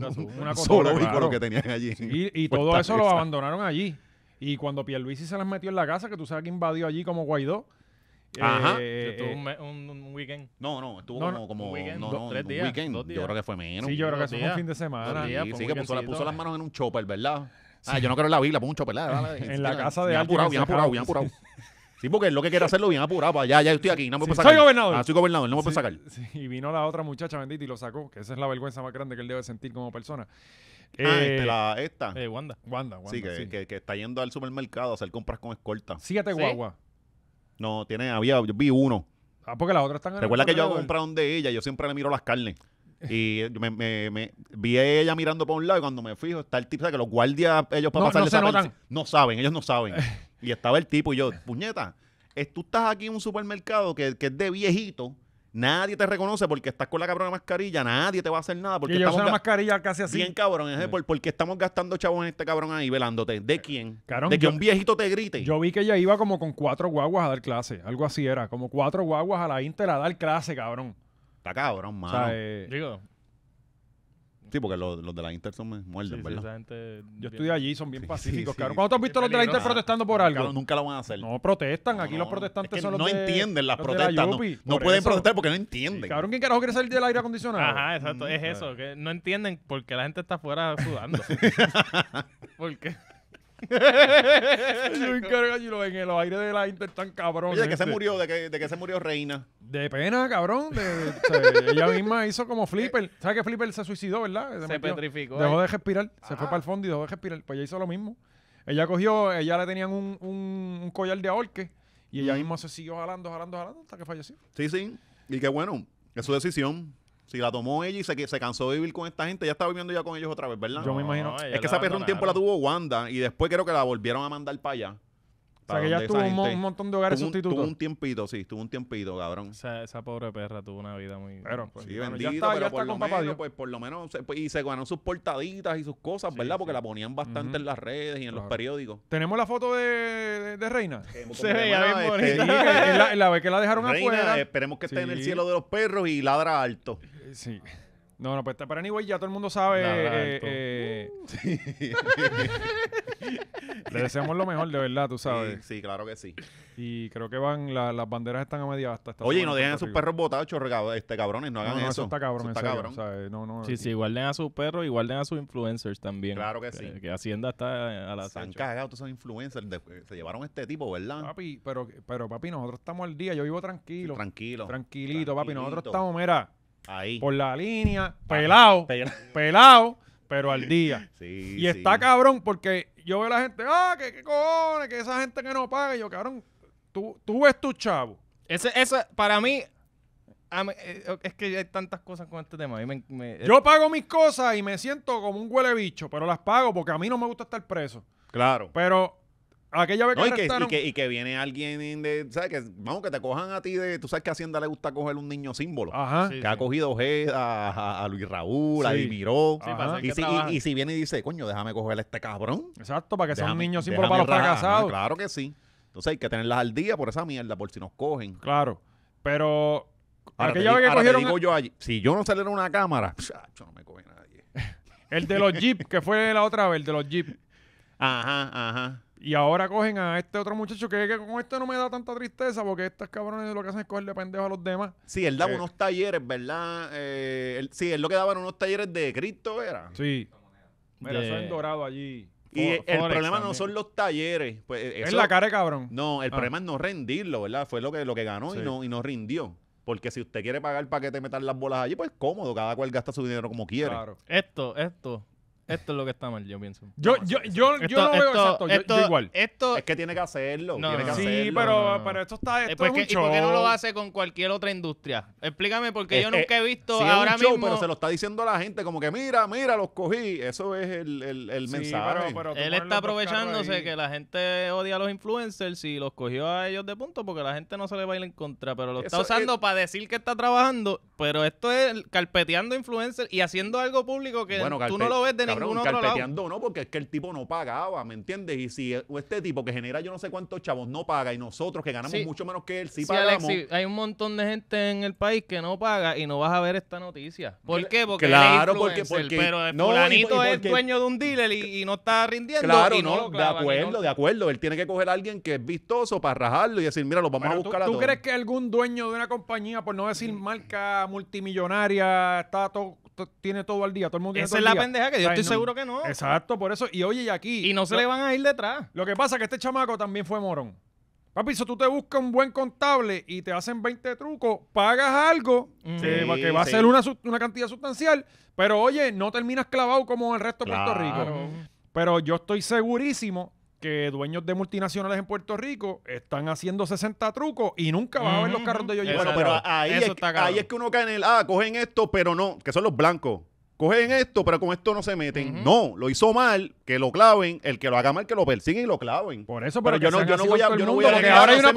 un, que tenían allí. y, todo eso lo abandonaron allí. Y cuando Pierluisi se las metió en la casa, que tú sabes que invadió allí como Guaidó, Ajá. Eh, estuvo eh, un, un, weekend. No, no, estuvo como, un weekend, no, no, tres días, días. Yo creo que fue menos. Sí, yo creo que fue un fin de semana. Sí, que puso, la- puso las manos en un chopper, ¿verdad? Ah, yo no creo en la Biblia, puso un chopper. ¿verdad? En la casa de Bien apurado, bien apurado, bien apurado. Sí, porque es lo que quiere hacerlo bien apurado. para pues allá, ya estoy aquí, no me Sí, sacar soy gobernador. Ah, soy gobernador, no me puedo sacar. y vino la otra muchacha bendita y lo sacó, que esa es la vergüenza más grande que él debe sentir como persona. Ah, este, eh, la, esta. Eh, Wanda. Wanda, Wanda. sí, que, que- está yendo al supermercado a hacer compras con escolta. Sí, Sí. guagua no, tiene, había, yo vi uno. Ah, porque las otras están en Recuerda que yo compré un de ella, yo siempre le miro las carnes. Y me, me, vi a ella mirando para un lado y cuando me fijo está el tipo, sea, que los guardias, ellos para no, no, no saben, ellos no saben. y estaba el tipo y yo, puñeta, tú estás aquí en un supermercado que, que es de viejito Nadie te reconoce porque estás con la cabrona mascarilla, nadie te va a hacer nada. Porque y la mascarilla casi así. Bien cabrón, es por, porque estamos gastando chavos en este cabrón ahí velándote. ¿De quién? de que un viejito te grite. Yo vi que ella iba como con cuatro guaguas a dar clase, algo así era, como cuatro guaguas a la Inter a dar clase, cabrón. Está cabrón, mano. Eh, Digo, Sí, porque los, los de la Inter son muerden, Yo estudié allí, son bien pacíficos, claro ¿Cuándo has visto los de la Inter protestando por algo? nunca lo van a hacer. No protestan, aquí los protestantes son los no entienden las protestas. no no pueden protestar porque no entienden. Cabrón, ¿quién carajo quiere salir del aire acondicionado? Ajá, exacto. Es mm, eso, eh. que no entienden por qué la gente está afuera sudando. porque en el aire de la Inter tan cabrón. ¿de qué se este. murió? ¿De qué, se murió Reina? De pena, cabrón. ella misma hizo como Flipper. ¿Sabes que Flipper se suicidó, verdad? Se, petrificó. Dejó de respirar. Se fue para el fondo y dejó de respirar. Pues ella hizo lo mismo. Ella cogió, ella le tenían un, un, collar de ahorque y ella misma se siguió jalando, jalando, jalando hasta que falleció. Sí, sí. Y qué bueno. Es su decisión. Si la tomó ella y se, se cansó de vivir con esta gente, ya estaba viviendo ya con ellos otra vez, ¿verdad? Yo me imagino. es que esa perra un tiempo la tuvo Wanda y después creo que la volvieron a mandar para allá. O sea, que ya tuvo un, montón de hogares sustitutos. Tuvo un tiempito, sí, tuvo un tiempito, cabrón. O sea, esa pobre perra tuvo una vida muy... Pero, pues, sí, bendito, pero por lo, menos, pues, por lo menos... Pues, y se ganó sus portaditas y sus cosas, ¿verdad? Porque la ponían bastante en las redes y en los periódicos. ¿Tenemos la foto de, de, Reina? Eh, este, la, vez que la dejaron Reina, afuera. esperemos que esté en el cielo de los perros y ladra alto. Eh, sí. No, no, pues para igual. ya todo el mundo sabe... Eh, Le deseamos lo mejor, de verdad, tú sabes. Sí, claro que sí. Y creo que van, las banderas están a media hasta. Este Oye, y no dejen a sus perros botados, este, cabrones, no hagan eso. está cabrón, está cabrón. sí, sí, guarden a sus perros y guarden a sus influencers también. Claro que, sí. Que Hacienda está a la Se han cagado todos esos influencers, eh, se llevaron este tipo, ¿verdad? Papi, pero, pero papi, nosotros estamos al día, yo vivo tranquilo. tranquilo. Tranquilito, papi, nosotros estamos, mira, ahí. Por la línea, pelado, pelado, pero al día. Sí, y está cabrón porque yo veo a la gente, ah, qué qué cojones, que esa gente que no paga. yo, cabrón, tú, tú ves tu chavo. Ese, ese para mí, eh, eh, es que hay tantas cosas con este tema. Eh, yo pago mis cosas y me siento como un huele bicho, pero las pago porque a mí no me gusta estar preso. Claro. Pero aquella vez que, y que, y que, viene alguien de, ¿sabes? Que, vamos, que te cojan a ti de, tú sabes que a Hacienda le gusta coger un niño símbolo. Ajá. que ha cogido a, Luis Raúl, a Dimiró. Y, si, y, si, viene y dice, coño, déjame coger a este cabrón. Exacto, para que sea un niño símbolo para los fracasados. Claro que sí. Entonces hay que tenerlas al día por esa mierda, por si nos cogen. Claro. Pero aquella vez que cogieron. Digo yo allí, si yo no saliera una cámara, yo no me coge nadie. el de los Jeep, que fue la otra vez, el de los Jeep. Ajá, ajá. Y ahora cogen a este otro muchacho que, con este no me da tanta tristeza porque estos cabrones lo que hacen es cogerle pendejo a los demás. Sí, él daba unos talleres, ¿verdad? Eh, sí, él lo que daba unos talleres de cripto, ¿era? Sí. Mira, eso en dorado allí. Y el problema no son los talleres. Pues, eh, es la cara, de cabrón. No, el ah. problema es no rendirlo, ¿verdad? Fue lo que, lo que ganó y, no, y no rindió. Porque si usted quiere pagar para que te metan las bolas allí, pues cómodo, cada cual gasta su dinero como quiere. Claro. Esto, esto, esto es lo que está mal, yo pienso. Yo, yo, yo, no veo exacto. Yo- igual. Esto, Es que tiene que hacerlo. tiene que Sí, pero, pero esto está. Eh, esto pues ¿Y por qué no lo hace con cualquier otra industria? Explícame, porque eh, yo nunca eh, he visto ahora mismo. pero se lo está diciendo a la gente como que mira, mira, los cogí. Eso es el, mensaje. Él está aprovechándose que la gente odia a los influencers y los cogió a ellos de punto porque la gente no se le va a ir en contra, pero lo está usando para decir que está trabajando, pero esto es carpeteando influencers y haciendo algo público que tú no lo ves de no, no, porque es que el tipo no pagaba, ¿me entiendes? Y si este tipo que genera yo no sé cuántos chavos no paga y nosotros que ganamos mucho menos que él, sí, sí hay un montón de gente en el país que no paga y no vas a ver esta noticia. ¿Por qué? Porque claro, porque, no, es dueño de un dealer y, no está rindiendo. Claro, no, de acuerdo, de acuerdo. Él tiene que coger a alguien que es vistoso para rajarlo y decir, mira, lo vamos a buscar a todos. ¿Tú crees que algún dueño de una compañía, por no decir marca multimillonaria, está todo tiene todo al día, todo el mundo tiene Esa es la pendeja que yo estoy seguro que no. Exacto, por eso. Y oye, y aquí. Y no se le van a ir detrás. Lo que pasa es que este chamaco también fue morón. Papi, si tú te buscas un buen contable y te hacen 20 trucos, pagas algo que va a ser una, cantidad sustancial, pero oye, no terminas clavado como el resto de Puerto Rico. Pero yo estoy segurísimo que dueños de multinacionales en Puerto Rico están haciendo 60 trucos y nunca van a ver los carros de ellos. pero ahí, ahí es que uno cae en el, ah, cogen esto, pero no, que son los blancos cogen esto, pero con esto no se meten. No, lo hizo mal, que lo claven, el que lo haga mal, que lo persiguen y lo claven. Por eso, pero, yo, no, yo no voy a, yo no voy a porque ahora hay una,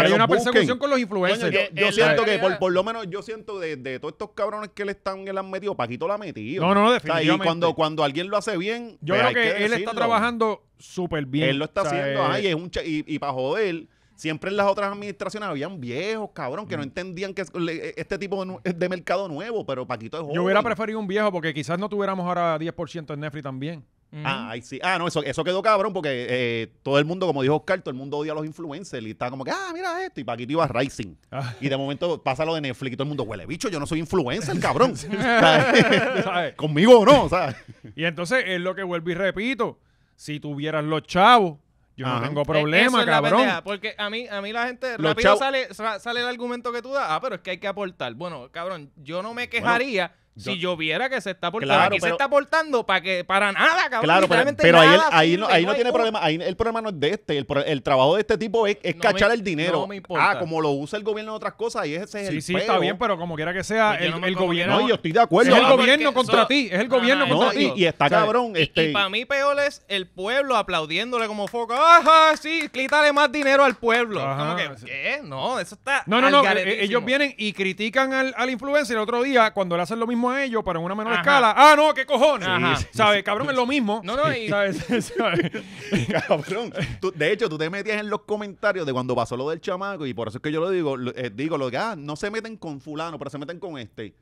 hay una persecución con los influencers. yo, siento que por, por, lo menos yo siento de, de todos estos cabrones que le están le han metido, Paquito la ha metido. No, no, no definitivamente. y cuando, cuando alguien lo hace bien, yo pues creo que, él está trabajando súper bien. Él lo está haciendo, eh, ay, es un y, y para joder, Siempre en las otras administraciones habían viejos, cabrón, que no mm. entendían que e, este tipo de, de mercado nuevo, pero Paquito es joven. Yo hubiera preferido un viejo porque quizás no tuviéramos ahora 10% en Netflix también. Ah, sí. Ah, no, eso, eso quedó cabrón porque eh, todo el mundo, como dijo Oscar, todo el mundo odia a los influencers y está como que, ah, mira esto. Y Paquito iba a Rising. Ah. Y de momento pasa lo de Netflix y todo el mundo, huele bicho, yo no soy influencer, cabrón. Conmigo no, ¿sabes? Y entonces es lo que vuelvo y repito. Si tuvieras los chavos, yo no tengo eh, problema, cabrón. porque a mí, a mí la gente rápido sale, sale el argumento que tú das. Ah, pero es que hay que aportar. Bueno, cabrón, yo no me quejaría si yo viera que se está portando, se está portando para que para nada, cabrón. Claro, pero, ahí, no, tiene problema. el problema no es de este. El, trabajo de este tipo es, cachar el dinero. ah, como lo usa el gobierno en otras cosas, y ese es sí, el Sí, está bien, pero como quiera que sea, pues el, gobierno. No, yo estoy de acuerdo. Es el gobierno contra ti. Es el gobierno contra ti. Y, está cabrón. Y, este para mí peor es el pueblo aplaudiéndole como foco. Ajá, sí, quítale más dinero al pueblo. No, eso está. No, no, no. E, ellos vienen y critican al influencer el otro día cuando le hacen lo mismo a ellos, para en una menor escala. Ah, no, qué cojones. ¿Sabes? Cabrón, es lo mismo. No, no, y... cabrón. de hecho, tú te metías en los comentarios de cuando pasó lo del chamaco, y por eso es que yo lo digo, eh, digo lo que, ah, no se meten con fulano, pero se meten con este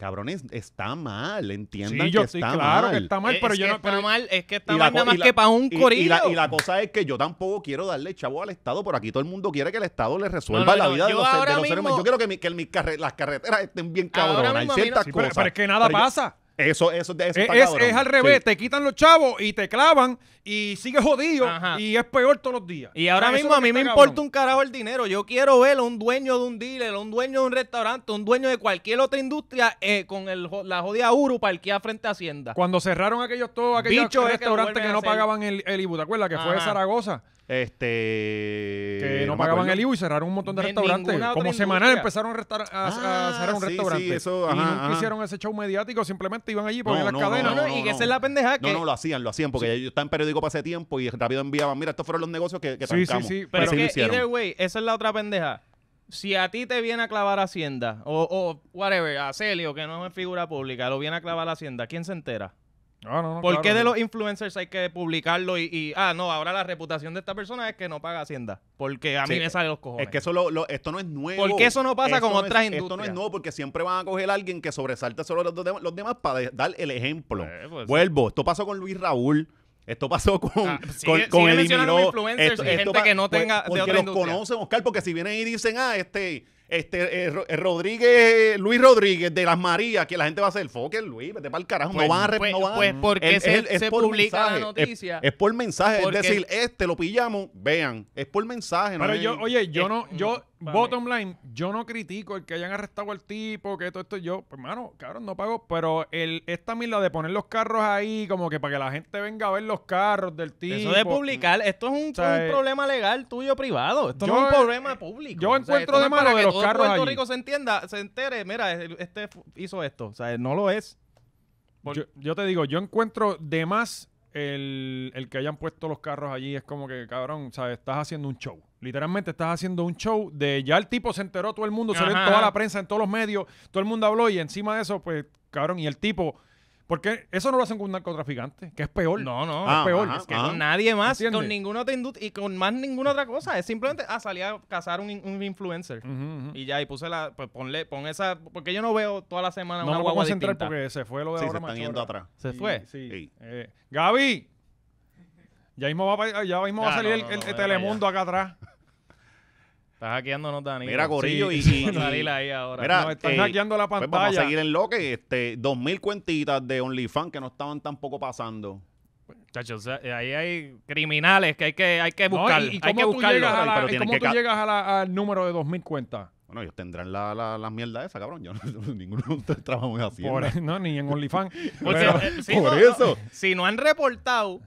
cabrones, está mal, entiendan sí, yo, que sí, está claro mal. que está mal, pero yo no... Está mal, es que está mal nada más que para un corillo. Y, la, cosa es que yo tampoco quiero darle chavo al Estado, por aquí todo el mundo quiere que el Estado le resuelva la vida de los, seres humanos. Yo quiero que, que las carreteras estén bien cabronas, hay ciertas cosas. Pero, es que nada pasa. Eso, eso, es, al revés, te quitan los chavos y te clavan y sigue jodido y es peor todos los días. Y ahora ah, mismo a mí me importa un carajo el dinero. Yo quiero ver a un dueño de un dealer, a un dueño de un restaurante, un dueño de cualquier otra industria eh, con el, la jodida Uru parqueada frente a Hacienda. Cuando cerraron aquellos todos aquellos restaurantes que, no pagaban el, el IBU, ¿te acuerdas? Que fue de Zaragoza. Este, que no, pagaban el IVA y cerraron un montón de restaurantes. Como semanal empezaron a, ah, cerrar un restaurante. Sí, eso, y ajá, hicieron ese show mediático, simplemente iban allí, por las no, cadenas. y que esa es la pendeja que... No, no, lo hacían, lo hacían, porque ellos yo estaba en periódico para ese tiempo y rápido enviaban, mira, estos fueron los negocios que, que Sí, sí, sí. Pero que, either way, esa es la otra pendeja si a ti te viene a clavar Hacienda, o, o whatever, a Celio, que no es figura pública, lo viene a clavar Hacienda, ¿quién se entera? ¿Por qué de los influencers hay que publicarlo y, ah, no, ahora la reputación de esta persona es que no paga Hacienda? Porque a mí me sale los cojones. Es que eso lo, esto no es nuevo. ¿por qué eso no pasa con otras industrias. Esto no es nuevo porque siempre van a coger a alguien que sobresalta solo los, demás para dar el ejemplo. Eh, pues Vuelvo, esto pasó con Luis Raúl. Esto pasó con, ah, con, el influencers es gente que no pues, tenga. de los conocen, Oscar, porque si vienen y dicen, ah, este este, eh, eh, Rodríguez, Luis Rodríguez de las Marías, que la gente va a hacer, fucker Luis, vete para el carajo, no pues, van a pues, no van. Pues porque es, se, por publica mensaje, Es, por mensaje, es decir, este lo pillamos, vean, es por mensaje. Pero yo, oye, yo eh, no, yo, mm, bottom line, yo no critico el que hayan arrestado al tipo, que todo esto, yo, hermano, pues, cabrón, no pago, pero el, esta mila de poner los carros ahí, como que para que la gente venga a ver los carros del tipo. Eso de publicar, esto es un, problema legal tuyo privado, esto no es un problema público. Yo encuentro de malo Puerto Rico se entienda, se entere, mira, este hizo esto. O sea, no lo es. Yo, te digo, yo encuentro de más el, que hayan puesto los carros allí es como que, cabrón, ¿sabes? Estás haciendo un show. Literalmente estás haciendo un show de ya el tipo se enteró, todo el mundo, se toda la prensa, en todos los medios, todo el mundo habló y encima de eso, pues, cabrón, y el tipo porque eso no lo hacen con un narcotraficante, que es peor. No, no, es ah, peor. es que nadie más, con ninguna otra industria y con más ninguna otra cosa. Es simplemente, ah, salí a cazar un, un influencer. Y ya, y puse la, pues ponle, pon esa, porque yo no veo toda la semana no una guagua No a concentrar porque se fue lo de sí, se están yendo atrás. ¿Se fue? Sí. Eh, Gaby, ya mismo va, ya a salir el, Telemundo acá atrás. Estás hackeándonos, Dani Mira, Corillo, y, y, ahí ahora. Mira, está eh, hackeando la pantalla. Pues vamos a seguir en lo que este, 2.000 cuentitas de OnlyFans que no estaban tampoco pasando. sea, ahí hay criminales que hay que, hay que buscar. hay que buscarlos. ¿Cómo tú llegas al número de 2.000 cuentas? Bueno, ellos tendrán la, mierda esa, cabrón. Yo no, ninguno de ustedes trabajamos muy así. no, ni en OnlyFans. Eh, por eso. Si no han reportado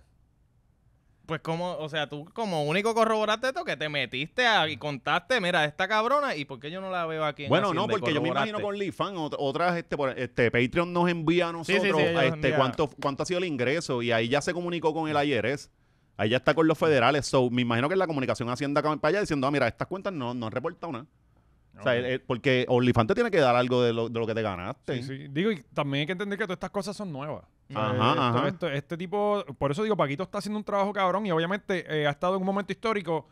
pues como, o sea, tú como único corroboraste esto que te metiste y contaste, mira, esta cabrona, ¿y por qué yo no la veo aquí? En bueno, no, porque yo me imagino con Lifan, otras, este, este, Patreon nos envía a nosotros este, cuánto, cuánto ha sido el ingreso y ahí ya se comunicó con el IRS. Ahí ya está con los federales, so me imagino que la comunicación Hacienda para allá diciendo, ah, mira, estas cuentas no, no han reportado nada. O sea, eh, porque Olifante tiene que dar algo de lo, que te ganaste. Sí, Digo, y también hay que entender que todas estas cosas son nuevas. Ajá, eh, este tipo, por eso digo, Paquito está haciendo un trabajo cabrón y obviamente eh, ha estado en un momento histórico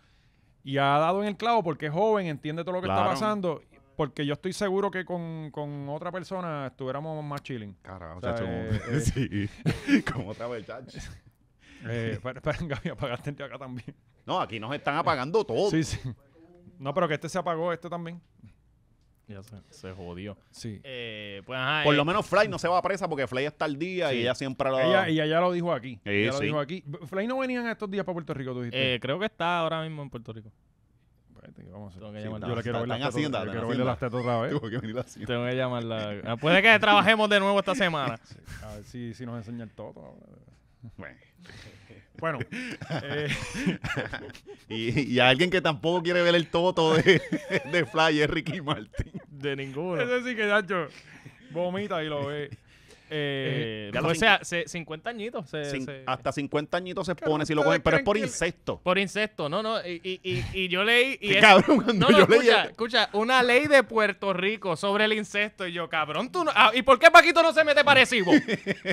y ha dado en el clavo porque es joven, entiende todo lo que está pasando. Porque yo estoy seguro que con, otra persona estuviéramos más chilling. Carajo, o sea, sí, como otra muchacha. Eh, esperen, Gaby, apagaste el acá también. No, aquí nos están apagando todo. Sí, sí. No, pero que este se apagó, este también. Ya se, se jodió. Sí. Eh, pues, ajá, Por eh, lo menos Fly no se va a presa porque Fly está al día y ella siempre lo... Y ella lo dijo aquí. Ya lo dijo aquí. Fly no venían estos días para Puerto Rico, tú dijiste. Eh, creo que está ahora mismo en Puerto Rico. Espérate, vamos a hacer. Tengo que yo le quiero ver las tetas. otra vez. Tengo que venir hacienda. Tengo que llamarla. Ah, puede que trabajemos de nuevo esta semana. a ver si, si nos enseña el todo. Bueno. Bueno. Eh, y, y, alguien que tampoco quiere ver el toto de, de Fly es Ricky Martin. De ninguno. Eso sí que, Nacho, vomita y lo ve. 50 añitos. hasta 50 añitos se pone si lo cogen, pero es por insecto. Por insecto, no, no. Y, yo leí. no, yo escucha, Escucha, una ley de Puerto Rico sobre el incesto. Y yo, cabrón, tú no. Ah, ¿Y por qué Paquito no se mete parecido?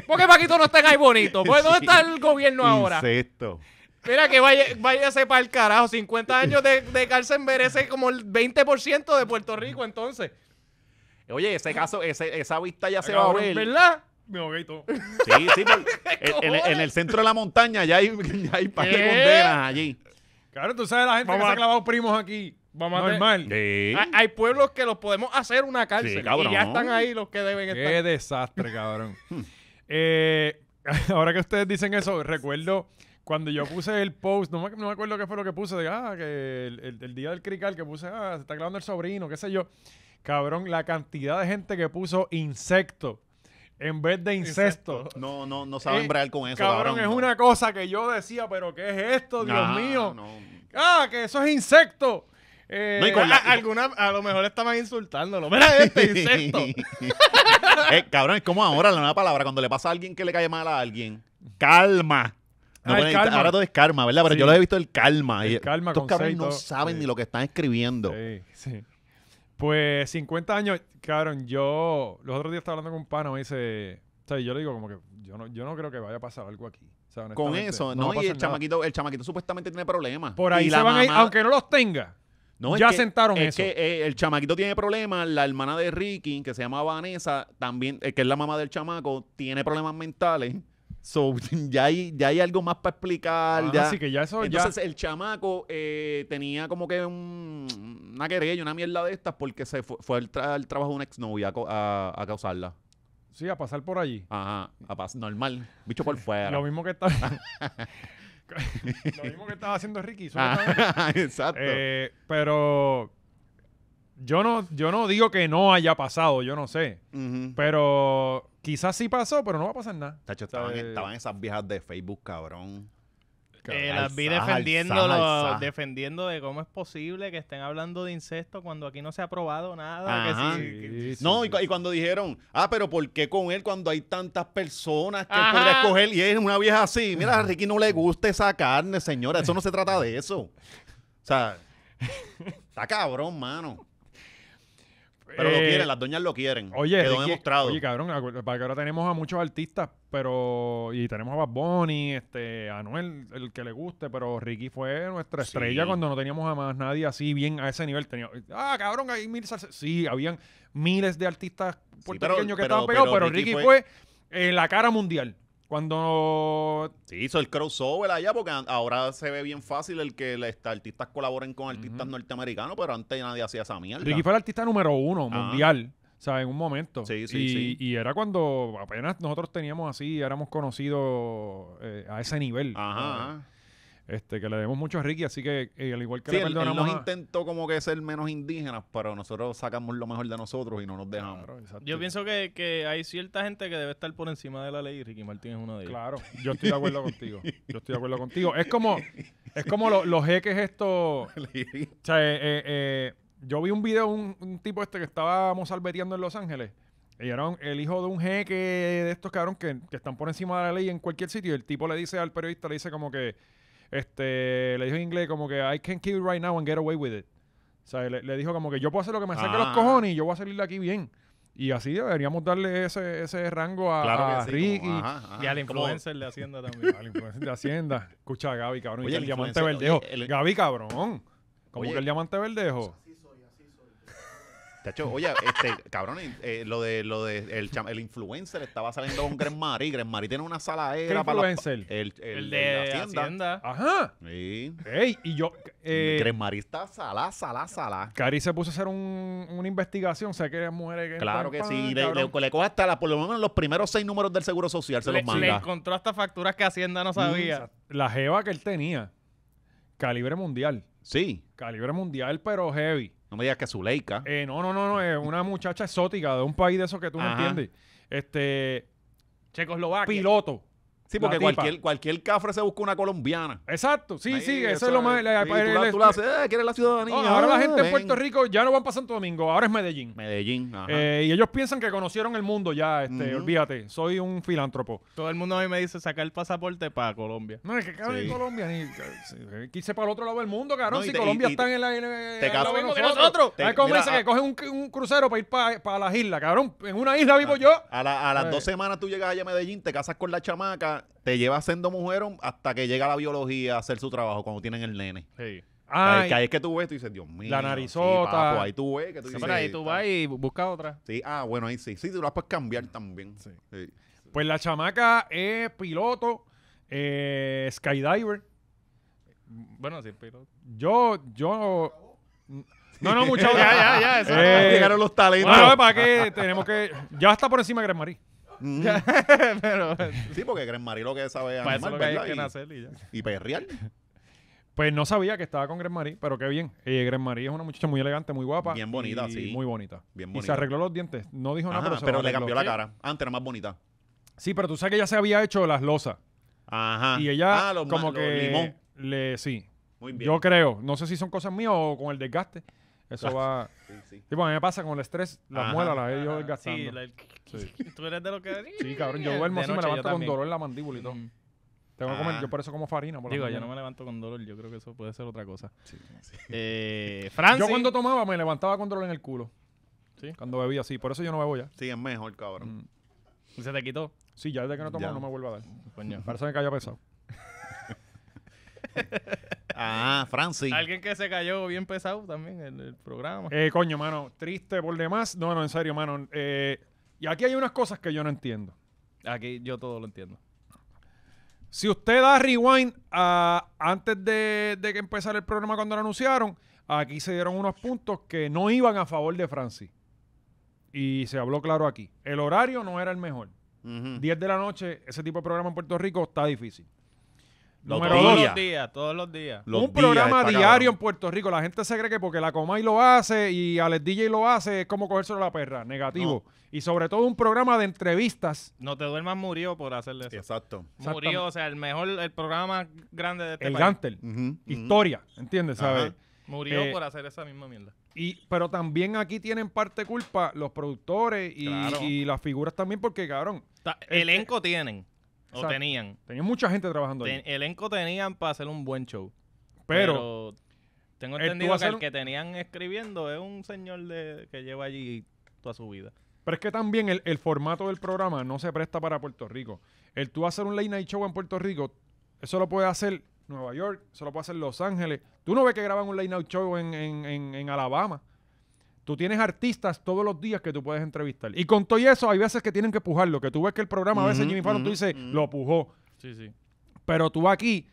¿Por qué Paquito no está ahí bonito? pues ¿Dónde está el gobierno ahora? incesto Mira que vaya, váyase para el carajo. 50 años de, de cárcel merece como el 20% de Puerto Rico, entonces. Oye, ese caso, ese, esa vista ya se va a ver. ¿Verdad? me ahogué y todo. Sí, sí, en, el centro de la montaña ya hay, ya hay allí. Claro, tú sabes la gente que se ha clavado primos aquí. Vamos A sí. hay, pueblos que los podemos hacer una cárcel. Sí, y ya están ahí los que deben estar. Qué desastre, cabrón. Hmm. Eh, ahora que ustedes dicen eso, recuerdo cuando yo puse el post, no me, acuerdo qué fue lo que puse, de, ah, que el, día del crical que puse, ah, se está clavando el sobrino, qué sé yo. Cabrón, la cantidad de gente que puso insecto en vez de incesto. No, no, no saben eh, con eso. Cabrón, es una cosa que yo decía, pero ¿qué es esto? Dios mío. Ah, que eso es insecto. Eh, a, lo mejor estaban insultándolo. Mira este insecto. Eh, cabrón, es como ahora la nueva palabra. Cuando le pasa a alguien que le cae mal a alguien, calma. ah, calma. Ahora todo es calma, ¿verdad? Pero yo lo he visto el calma. El calma estos no saben ni lo que están escribiendo. Sí, sí. Pues 50 años, cabrón, yo los otros días estaba hablando con un pana, me dice, o yo le digo como que yo no, yo no creo que vaya a pasar algo aquí. con eso, no, y el chamaquito, el chamaquito supuestamente tiene problemas. Por ahí se aunque no los tenga. ya es que, sentaron es que eh, el chamaquito tiene problemas. La hermana de Ricky, que se llama Vanessa, también, eh, que es la mamá del chamaco, tiene problemas mentales. So, ya hay, ya hay algo más para explicar. Ah, ya. Así que ya eso Entonces, el chamaco eh, tenía como que una querella, una mierda de estas, porque se fue, fue el, trabajo de una exnovia a, a, causarla. Sí, a pasar por allí. Ajá, a normal. Bicho por fuera. Lo mismo que estaba... lo mismo que estaba haciendo Ricky. exacto. Eh, pero yo no, yo no digo que no haya pasado, yo no sé. Pero quizás sí pasó, pero no va a pasar nada. estaban, esas viejas de Facebook, cabrón. Eh, las vi defendiendo, de cómo es posible que estén hablando de incesto cuando aquí no se ha probado nada. no, y, cuando dijeron, ah, pero ¿por qué con él cuando hay tantas personas que él podría escoger y es una vieja así? Mira, a Ricky no le gusta esa carne, señora. Eso no se trata de eso. O sea, está cabrón, mano. Pero lo quieren, eh, las doñas lo quieren. Oye, lo demostrado. Oye, cabrón, para que ahora tenemos a muchos artistas, pero. Y tenemos a Bad Bunny, este, a Noel el que le guste, pero Ricky fue nuestra estrella cuando no teníamos a más nadie así bien a ese nivel. Tenía, ah, cabrón, hay miles Sí, habían miles de artistas puertorriqueños que estaban pegados, pero, Ricky, fue, eh, la cara mundial. Cuando. Sí, hizo el crossover allá, porque ahora se ve bien fácil el que este, artistas colaboren con artistas norteamericanos, pero antes nadie hacía esa mierda. Ricky fue el artista número uno ah. mundial, o sea, en un momento. y, era cuando apenas nosotros teníamos así, éramos conocidos eh, a ese nivel. Ajá. Este, que le debemos mucho a Ricky, así que eh, al igual que le perdonamos. Él, nos intentó como que ser menos indígenas, pero nosotros sacamos lo mejor de nosotros y no nos dejamos. yo pienso que, hay cierta gente que debe estar por encima de la ley y Ricky Martín es uno de ellos Claro, yo estoy de acuerdo contigo. Yo estoy de acuerdo contigo. Es como, es como los jeques estos. o sea, eh, eh, yo vi un video de un tipo este que estábamos albeteando en Los Ángeles. Y era el hijo de un jeque de estos cabrón que, que están por encima de la ley en cualquier sitio. Y el tipo le dice al periodista, le dice como que este, le dijo en inglés como que I can kill right now and get away with it. O sea, le, dijo como que yo puedo hacer lo que me saque los ah. cojones y yo voy a salir de aquí bien. Y así deberíamos darle ese, ese rango a, claro Ricky. Y al influencer de Hacienda también. al influencer de Hacienda. Escucha a Gaby, cabrón. y el, diamante verdejo. Gaby, cabrón. Como que el diamante verdejo oye, este, cabrón, eh, lo de lo de el, influencer estaba saliendo con Gren y tiene una sala era para el, el, de hacienda. Ajá. Sí. y yo. Eh, está sala, salá, sala. Cari se puso a hacer un, una investigación. O sea que mujeres Claro que sí. Le, le, coge hasta la, por lo menos los primeros seis números del seguro social, se le, los manda. Le encontró hasta facturas que Hacienda no sabía. la jeva que él tenía. Calibre mundial. Sí. Calibre mundial, pero heavy. No me digas que Zuleika. Eh, no, no, no, no, es una muchacha exótica de un país de esos que tú no entiendes. Este, Checoslovaquia. piloto. Sí, porque cualquier, cualquier cafre se busca una colombiana. Exacto, sí, sí, eso, es lo más. ciudadanía. ahora la ah, gente en Puerto Rico ya no van para Santo Domingo, ahora es Medellín. Medellín, eh, y ellos piensan que conocieron el mundo ya, este, olvídate, soy un filántropo. Todo el mundo a mí me dice sacar el pasaporte para Colombia. No, es que cabrón, en Colombia ni. Quise para el otro lado del mundo, cabrón, si Colombia está en la. En, te nosotros. como que ah. cogen un, crucero para ir para, las islas, cabrón. En una isla vivo ah. yo. A, las eh. dos semanas tú llegas allá a Medellín, te casas con la chamaca te lleva siendo mujer hasta que llega la biología a hacer su trabajo cuando tienen el nene. Sí. que ahí es que tú ves, tú dices, Dios mío. La narizota. ahí tú ves que tú ahí tú vas y buscas otra. Sí, ah, bueno, ahí sí. Sí, tú la puedes cambiar también. Sí. Pues la chamaca es piloto, eh, skydiver. Bueno, sí, piloto. Yo, yo. No, no, muchachos. ya, ya, ya. Eso eh, llegaron los talentos. Bueno, ¿para qué? Tenemos que. Ya está por encima de Gran Marí. sí, porque creen Marí que sabe que hay que y Pues no sabía que estaba con Gren Marí pero qué bien. Eh, es una muchacha muy elegante, muy guapa. Bien bonita, sí. Muy bonita. Y se arregló los dientes. No dijo nada, pero, le cambió la cara. Ah, antes era más bonita. Sí, pero tú sabes que ella se había hecho las losas. Ajá. Y ella ah, como que le sí. Muy bien. Yo creo, no sé si son cosas mías o con el desgaste, eso va. Sí, sí. Tipo, a mí me pasa con el estrés, la muela la he ido ah, desgastando. Sí, Tú eres de lo que. Sí, cabrón, yo duermo así me levanto con dolor en la mandíbula y todo. Tengo que comer, ah. yo por eso como farina. Por Digo, yo no me levanto con dolor, yo creo que eso puede ser otra cosa. Sí. Eh, Francis. Yo cuando tomaba me levantaba con dolor en el culo. Sí. Cuando bebía, sí, por eso yo no bebo ya. Sí, es mejor, cabrón. Mm. ¿Y ¿Se te quitó? Sí, ya desde que no tomo no me vuelvo a dar. Coño. Parece que me cayó pesado. Ah, Francis. Alguien que se cayó bien pesado también en el programa. Eh, coño, mano, triste por demás. No, no, en serio, mano. Eh, y aquí hay unas cosas que yo no entiendo. Aquí yo todo lo entiendo. Si usted da rewind ah, antes de, que empezara el programa cuando lo anunciaron, aquí se dieron unos puntos que no iban a favor de Francis. Y se habló claro aquí. El horario no era el mejor. Diez 10 de la noche, ese tipo de programa en Puerto Rico está difícil todos los días, todos los días. un programa diario en Puerto Rico. La gente se cree que porque la Comay lo hace y Alex DJ lo hace, es como cogérselo la perra. Negativo. Y sobre todo un programa de entrevistas. No te duermas murió por hacerle eso. Exacto. Murió, o sea, el mejor, el programa grande de este El Gantel. Historia, ¿entiendes? Murió eh, por hacer esa misma mierda. Y, pero también aquí tienen parte culpa los productores y, las figuras también, porque cabrón. Este elenco tienen. O tenían. Tenían mucha gente trabajando allí Elenco tenían para hacer un buen show. Pero, tengo entendido que el que tenían escribiendo es un señor de, que lleva allí toda su vida. Pero es que también el, formato del programa no se presta para Puerto Rico. El tú hacer un late night show en Puerto Rico, eso lo puede hacer Nueva York, eso lo puede hacer Los Ángeles. Tú no ves que graban un late night show en, en, en Alabama. Tú tienes artistas todos los días que tú puedes entrevistar. Y con todo eso, hay veces que tienen que pujarlo. Que tú ves que el programa, a veces Jimmy Fallon, tú dices, lo pujó. Sí, sí. Pero tú aquí,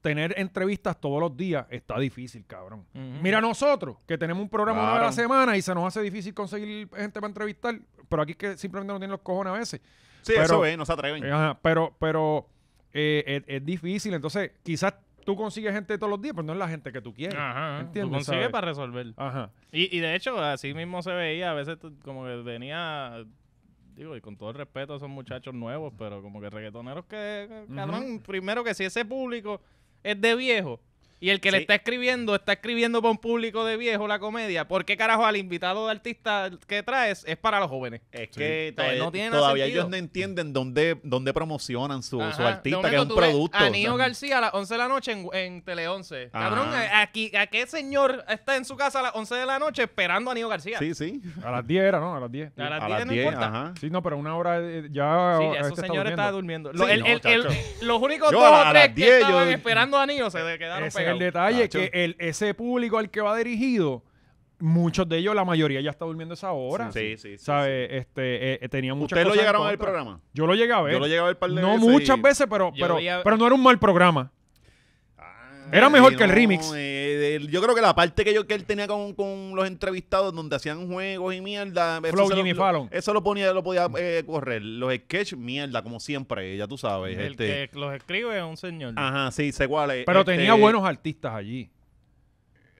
tener entrevistas todos los días está difícil, cabrón. Mira nosotros, que tenemos un programa una vez a la semana y se nos hace difícil conseguir gente para entrevistar. Pero aquí que simplemente no tienen los cojones a veces. Sí, eso es, no se atreven. Ajá, pero, pero eh, es difícil. Entonces, quizás tú consigues gente todos los días, pero pues no es la gente que tú quieres. Tú consigues para resolver. Ajá. Y, de hecho, así mismo se veía. A veces como que venía digo, y con todo el respeto a esos muchachos nuevos, pero como que reggaetoneros que, primero que si ese público es de viejo, y el que le está escribiendo, está escribiendo para un público de viejo la comedia. ¿Por qué carajo al invitado de artista que traes es para los jóvenes? Es que todavía, ellos no entienden dónde, dónde promocionan su, su artista, que es un producto. A García a las 11 de la noche en, en Tele 11. Cabrón, aquí, ¿a qué señor está en su casa a las 11 de la noche esperando a Aníbal García? Sí, sí. A las 10 era, ¿no? A las 10. A las 10, no importa. Ajá. Sí, no, pero una hora eh, eh, ya. Sí, este, esos durmiendo. Está durmiendo. los, únicos dos o tres que estaban esperando a Aníbal se quedaron pegados el detalle es que el, ese público al que va dirigido, muchos de ellos, la mayoría ya está durmiendo esa hora. Sí, sí, sí. ¿Sabe? Este, eh, eh, tenía muchas ¿Ustedes lo llegaron al programa? Yo lo llegaba a ver. Yo lo llegué a ver par de No muchas veces, pero, pero, pero no era un mal programa. Era mejor que el remix. Eh, yo creo que la parte que, yo, él tenía con, los entrevistados donde hacían juegos y mierda. eso lo, ponía, lo podía eh, correr. Los sketch, mierda, como siempre, ya tú sabes. Este los escribe es un señor. Ajá, sí, sé cuál Pero tenía este buenos artistas allí.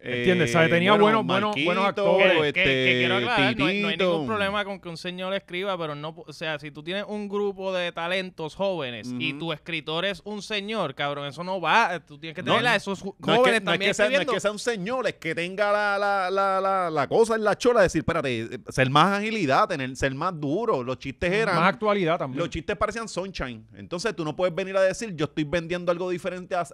¿Entiendes? Eh, sea, Tenía buenos, buenos, actores. Este, no hay, ningún problema con que un señor escriba, pero no, o sea, si tú tienes un grupo de talentos jóvenes y tu escritor es un señor, cabrón, eso no va, tú tienes que tener esos jóvenes que, también. no que sea, un señor, es que tenga la, la, la, cosa en la chola, decir, espérate, ser más agilidad, tener, ser más duro, los chistes eran... Más actualidad también. Los chistes parecían sunshine, entonces tú no puedes venir a decir, yo estoy vendiendo algo diferente a,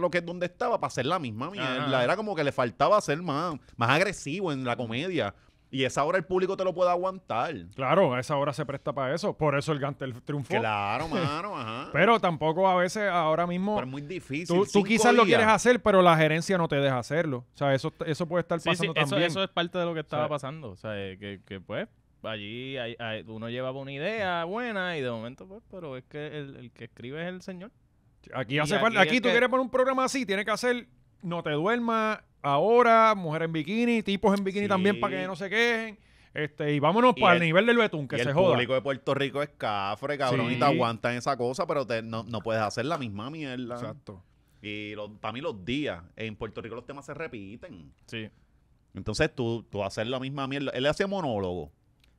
lo que es donde estaba para ser la misma mierda, era como que le faltaba faltaba ser más, más agresivo en la comedia. Y esa hora el público te lo puede aguantar. Claro, a esa hora se presta para eso. Por eso el Gantel triunfó. Claro, mano, ajá. pero tampoco a veces ahora mismo. Pero es muy difícil. Tú, quizás lo quieres hacer, pero la gerencia no te deja hacerlo. O sea, eso, eso puede estar pasando eso, Eso es parte de lo que estaba pasando. O sea, eh, que, pues allí hay, uno llevaba una idea buena y de momento, pues, pero es que el, que escribe es el señor. Aquí, hace aquí, aquí tú quieres poner un programa así, tiene que hacer No te duermas ahora, mujeres en bikini, tipos en bikini también para que no se quejen. Este, y vámonos para el, nivel del betún, que se joda. El público de Puerto Rico es cafre, cabrón, y te aguantan esa cosa, pero no, puedes hacer la misma mierda. Exacto. Y también para mí, los días en Puerto Rico los temas se repiten. Sí. Entonces tú, tú hacer la misma mierda. Él le hacía monólogo.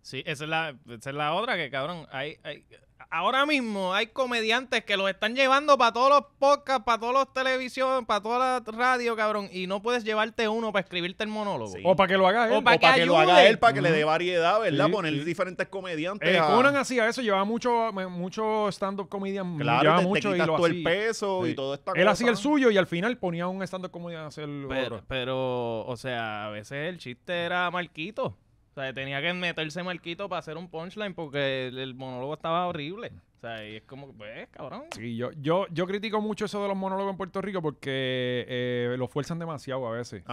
Sí, esa es la, es la otra que, cabrón, hay, hay, ahora mismo hay comediantes que los están llevando para todos los podcasts, para todos los televisión, para toda la radio, cabrón, y no puedes llevarte uno para escribirte el monólogo. O para que lo haga él. O para, que, lo haga él, para que le dé variedad, ¿verdad? Poner diferentes comediantes. Eh, a... así, a eso, llevaba mucho, mucho stand-up comedian. Claro, mucho y todo el peso y todo esta Él hacía el suyo y al final ponía un stand-up comedian a hacer pero, Pero, o sea, a veces el chiste era Marquito. O sea, tenía que meterse Marquito para hacer un punchline porque el, monólogo estaba horrible. O sea, y es como, pues, cabrón. Sí, yo, yo, yo critico mucho eso de los monólogos en Puerto Rico porque eh, lo fuerzan demasiado a veces.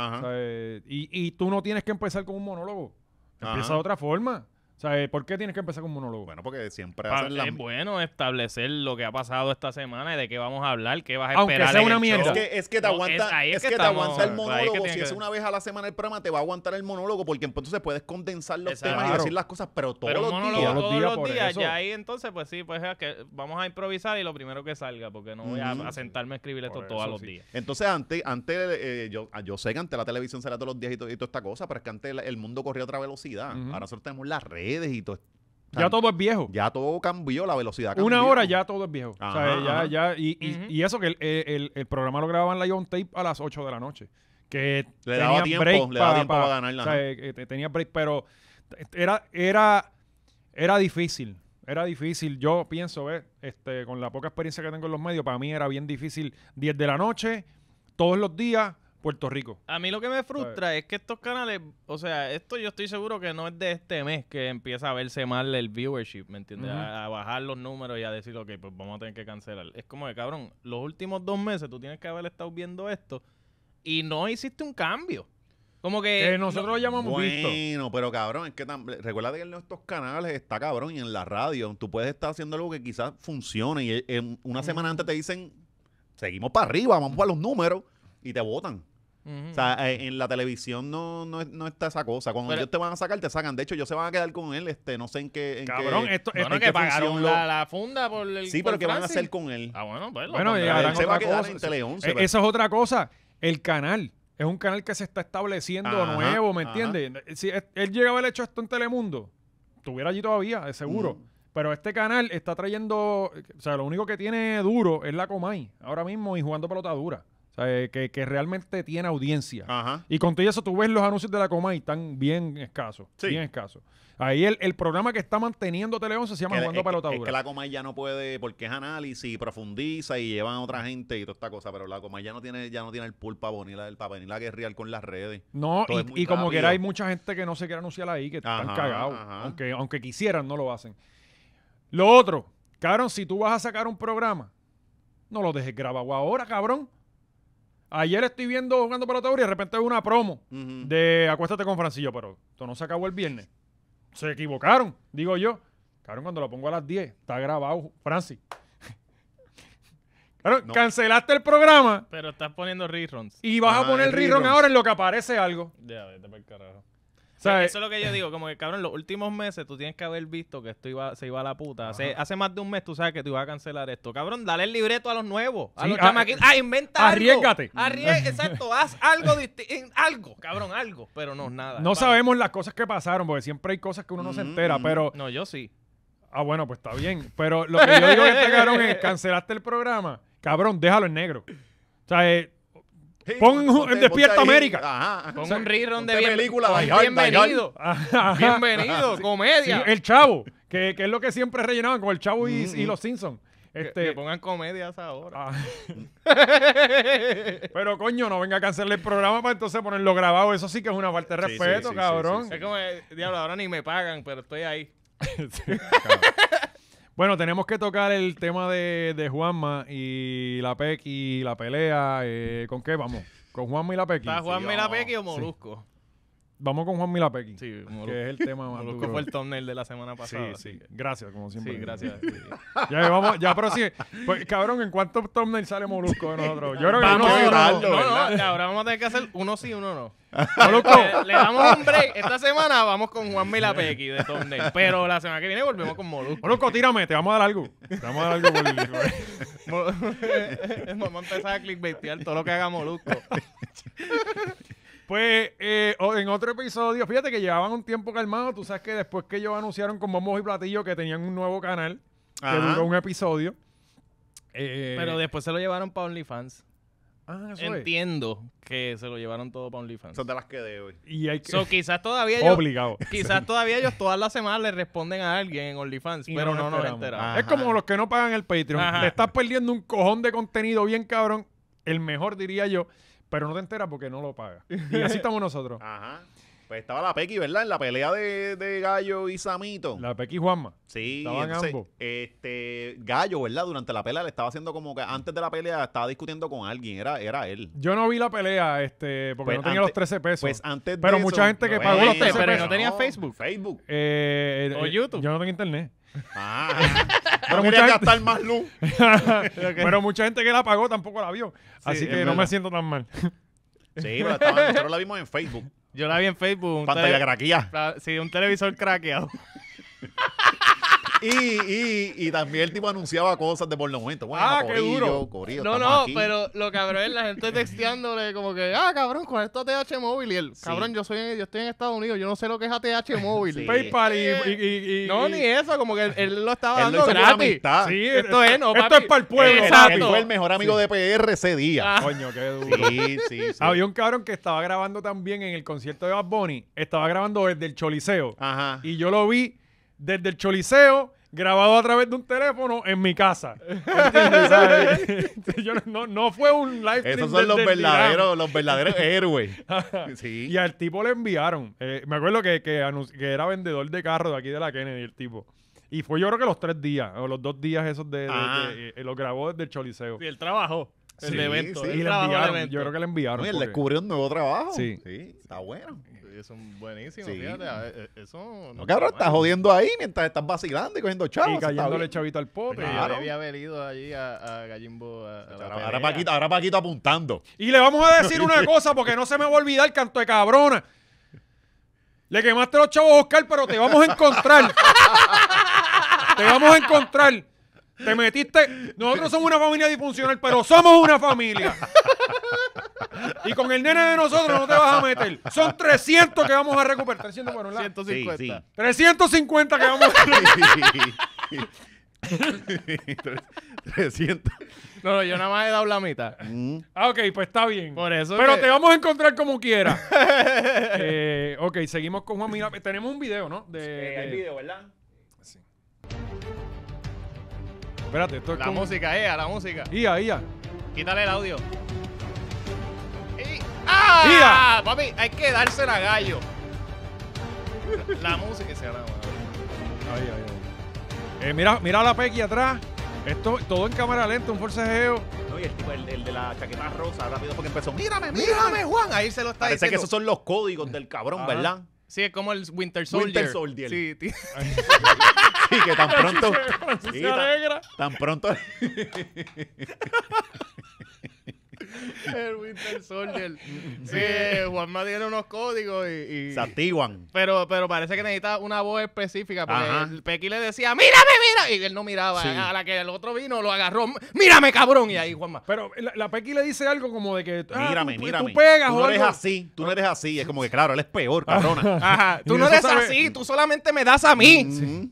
y, y tú no tienes que empezar con un monólogo. Empieza de otra forma. Eh, ¿por qué tienes que empezar con un monólogo? Bueno, porque siempre Es bueno establecer lo que ha pasado esta semana y de qué vamos a hablar, qué vas a Aunque Sea una mierda. Es que, te aguanta, es que te aguanta el monólogo. si es una vez a la semana el programa, te va a aguantar el monólogo porque entonces puedes condensar los temas y decir las cosas, pero todos los días. todos los días, ahí entonces, pues sí, pues vamos a improvisar y lo primero que salga, porque no voy a, sentarme a escribir esto todos los días. Entonces, antes, antes eh, yo, ah, yo sé que antes la televisión será todos los días y, toda esta cosa, pero es que antes el mundo corría a otra velocidad. Ahora nosotros tenemos la red y todo. ya todo es viejo. Ya todo cambió, la velocidad Una hora ya todo es viejo. ya, ya, y, eso que el, el, el programa lo grababan la on tape a las 8 de la noche. Que le daba tiempo, le daba tiempo para, ganar la eh, tenía break, pero era, era, era difícil. Era difícil. Yo pienso, este, con la poca experiencia que tengo en los medios, para mí era bien difícil 10 de la noche, todos los días, Puerto Rico. A mí lo que me frustra es que estos canales, o sea, esto yo estoy seguro que no es de este mes que empieza a verse mal el viewership, ¿me entiendes? a, bajar los números y a decir, ok, pues vamos a tener que cancelar. Es como que, cabrón, los últimos dos meses tú tienes que haber estado viendo esto y no hiciste un cambio. Como que. nosotros lo llamamos visto. pero cabrón, es que recuerda que en estos canales está cabrón y en la radio tú puedes estar haciendo algo que quizás funcione y eh, en, una semana antes te dicen, seguimos para arriba, vamos para los números y te votan. O sea, eh, en la televisión no, no, está esa cosa. Cuando ellos te van a sacar, te sacan. De hecho, ellos se van a quedar con él, este, no sé en qué. En cabrón, esto, es que pagaron la, funda por el. Sí, pero ¿qué van a hacer con él? Ah, bueno, pues, Bueno, se va a en Tele 11. Eh, esa es otra cosa. El canal. Es un canal que se está estableciendo nuevo, ¿me entiendes? Si él llegaba a haber hecho esto en Telemundo, estuviera allí todavía, de seguro. Pero este canal está trayendo. O sea, lo único que tiene duro es la Comay ahora mismo y jugando pelota dura. O sea, que, realmente tiene audiencia. Y con todo eso tú ves los anuncios de la Coma y están bien escasos. Bien escasos. Ahí el, programa que está manteniendo Tele se llama Jugando es, Es que la coma ya no puede, porque es análisis y profundiza y llevan a otra gente y toda esta cosa, pero la coma ya no tiene ya no tiene el pulpa ni la del para venir la guerrilla con las redes. No, y, como que hay mucha gente que no se quiere anunciar ahí, que están cagados. Aunque, aunque quisieran, no lo hacen. Lo otro, cabrón, si tú vas a sacar un programa, no lo dejes grabado ahora, cabrón. Ayer estoy viendo jugando para y de repente veo una promo de Acuéstate con Francillo, pero esto no se acabó el viernes. Se equivocaron, digo yo. Claro, cuando lo pongo a las 10, está grabado, Francis. Claro, cancelaste el programa. Pero estás poniendo reruns. Y vas a ah, poner reruns ahora en lo que aparece algo. Ya, vete para el eso es lo que yo digo, como que cabrón, los últimos meses tú tienes que haber visto que esto iba, se iba a la puta. Hace, hace más de un mes tú sabes que te iba a cancelar esto. Cabrón, dale el libreto a los nuevos, a los ah, chamaquitos. Ah, inventa algo. Arriesgate. exacto, haz algo, algo, cabrón, algo, pero no, nada. No sabemos las cosas que pasaron, porque siempre hay cosas que uno no se entera, mm-hmm. pero... No, yo sí. Ah, bueno, pues está bien. Pero lo que yo digo que este cabrón es, cancelaste el programa, cabrón, déjalo en negro. O sea, eh, Pon Despierta América. un de bienvenido. Bienvenido, comedia. el Chavo, que, es lo que siempre rellenaban con el Chavo y, mm, mm. los Simpsons. Que, este, pongan comedias ahora. Ah. Pero coño, no venga a cancelar el programa para entonces ponerlo grabado. Eso sí que es una falta de respeto, cabrón. Es como, eh, diablo, ahora ni me pagan, pero estoy ahí. Bueno, tenemos que tocar el tema de, Juanma y la Pequi, y la pelea. Eh, ¿Con qué vamos? ¿Con Juanma y la Pequi? ¿Está Juanma y la Pequi o Molusco? Vamos con Juan Milapequi, sí, que es el tema más duro. fue el thumbnail de la semana pasada. Sí, sí. Gracias, como siempre. Sí, gracias. ya, vamos, ya, pero sí. Pues, cabrón, ¿en cuántos thumbnails sale Molusco de nosotros? Yo creo que... no, no, no, no, ahora vamos a tener que hacer uno sí, uno no. Molusco. Le, damos un break. Esta semana vamos con Juan Milapequi de thumbnail, pero la semana que viene volvemos con Molusco. Molusco, tírame, te vamos a dar algo. Te vamos a dar algo por es vamos a empezar a clickbaitear todo lo que haga Molusco. Pues eh, en otro episodio, fíjate que llevaban un tiempo calmado. Tú sabes que después que ellos anunciaron con Momos y Platillo que tenían un nuevo canal, que duró un episodio. Eh, pero después se lo llevaron para OnlyFans. Ah, Entiendo que se lo llevaron todo para OnlyFans. Son te las quedé hoy. Y hay que... quizás todavía Obligado. Quizás todavía ellos todas las semanas le responden a alguien en OnlyFans, pero no nos enteramos. Es como los que no pagan el Patreon. Te estás perdiendo un cojón de contenido bien cabrón. El mejor, diría yo pero no te enteras porque no lo paga Y así estamos nosotros. Ajá. Pues estaba la Pequi, ¿verdad? En la pelea de, Gallo y Samito. La Pequi y Juanma. Sí. Estaban ambos. Este, Gallo, ¿verdad? Durante la pelea le estaba haciendo como que antes de la pelea estaba discutiendo con alguien. Era, él. Yo no vi la pelea, este, porque pues no tenía los 13 pesos. Pues antes de Pero mucha gente que pagó los 13 pero no tenía Facebook. Facebook. Eh, eh, o eh, YouTube. Yo no tengo internet. Ah. pero no mucha gente... más luz. pero mucha gente que la pagó tampoco la vio. así que no me siento tan mal. sí, pero nosotros la vimos en Facebook. Yo la vi en Facebook. Pantalla craqueada. Sí, un televisor craqueado. y, y, y, también el tipo anunciaba cosas de por los momentos. Bueno, ah, qué duro. no, no, pero lo cabrón es la gente texteándole como que, ah, cabrón, con esto ATH móvil. Y él, cabrón, yo soy yo estoy en Estados Unidos, yo no sé lo que es ATH móvil. PayPal y, No, ni eso, como que él, lo estaba dando gratis. Sí, esto es, Esto es para el pueblo. Él fue el mejor amigo de PR ese día. Ah. Coño, qué duro. Sí, sí, sí. Había un cabrón que estaba grabando también en el concierto de Bad Bunny. Estaba grabando desde el Choliseo. Ajá. Y yo lo vi desde el Choliseo grabado a través de un teléfono en mi casa. no, fue un live stream. Esos son los, verdaderos, los verdaderos héroes. Y al tipo le enviaron. Eh, me acuerdo que, que, era vendedor de carros de aquí de la Kennedy, el tipo. Y fue yo creo que los tres días, o los dos días esos de... Ah. Eh, eh, lo grabó desde el Choliseo. Y el trabajo. El evento. enviaron, Yo creo que le enviaron. Oye, le descubrió un nuevo trabajo. Sí. sí. Está bueno son buenísimos, fíjate. E-, eso. No, cabrón, estás jodiendo ahí mientras estás vacilando y cogiendo chavos. Y callándole chavito al pobre. Ya le había venido allí a, Gallimbo. ahora, Paquito, apuntando. Y le vamos a decir una cosa porque no se me va a olvidar, el canto de cabrona. Le quemaste los chavos, Oscar, pero te vamos a encontrar. te vamos a encontrar. Te metiste. Nosotros somos una familia disfuncional, pero somos una familia. Y con el nene de nosotros no te vas a meter. Son 300 que vamos a recuperar. 300, bueno, la- 150. 350 que vamos a 300. No, no, yo nada más he dado la mitad. Mm. Ah, ok, pues está bien. Por eso Pero te vamos a encontrar como quiera. Eh, ok, seguimos con Juan Mira. Tenemos un video, ¿no? De, video, ¿verdad? sí Espérate, esto es La música, eh, la música. Ia, ia. Quítale el audio. ¡Ah! ¡Mira! Papi, hay que dársela a gallo. La, música se hará Ahí, eh, mira, mira la Pequi atrás. Esto todo en cámara lenta, un forcejeo. No, y el tipo, el, de la chaqueta rosa, rápido porque empezó. ¡Mírame, mírame, Juan! Ahí se lo está Parece que esos son los códigos del cabrón, ¿verdad? Sí, es como el Winter Soldier. Winter Soldier. Sí, tío. sí, que tan pronto. Sí, tan, tan pronto. el Winter Soldier. Sí, eh, Juanma tiene unos códigos y, Se Pero, pero parece que necesita una voz específica. Porque el Pequi le decía, mírame, mira. Y él no miraba. A la que el otro vino, lo agarró, mírame, cabrón. Y ahí Juanma. Pero la, Pequi le dice algo como de que. Ah, mírame, tú, mírame. Tú no eres así, tú no ah. eres así. Es como que, claro, él es peor, cabrona. tú no eres así, tú solamente me das a mí. Mm.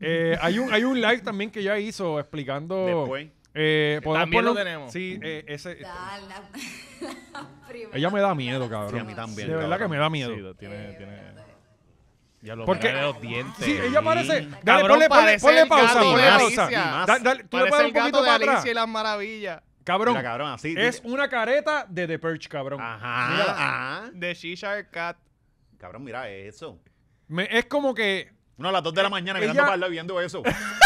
Eh, hay, un, hay un live también que ya hizo explicando. Después. Eh, también lo tenemos. Sí, eh, ese. Da, la, la ella me da miedo, cabrón. Sí, a mí también. De verdad que me da miedo. Sí, tiene, eh, tiene... Ya lo Porque de los dientes. Sí, ella parece. Dale, cabrón, ponle, parece ponle, ponle pausa, ponle pausa. dale, tú le puedes un poquito de para Alicia y las maravillas. Cabrón, Mira, cabrón así, es tira. una careta de The Perch, cabrón. Ajá, Mira, ajá. De Shishar Cat. Cabrón, mira eso. Me, es como que. Uno a las 2 de la mañana mirando para viendo eso.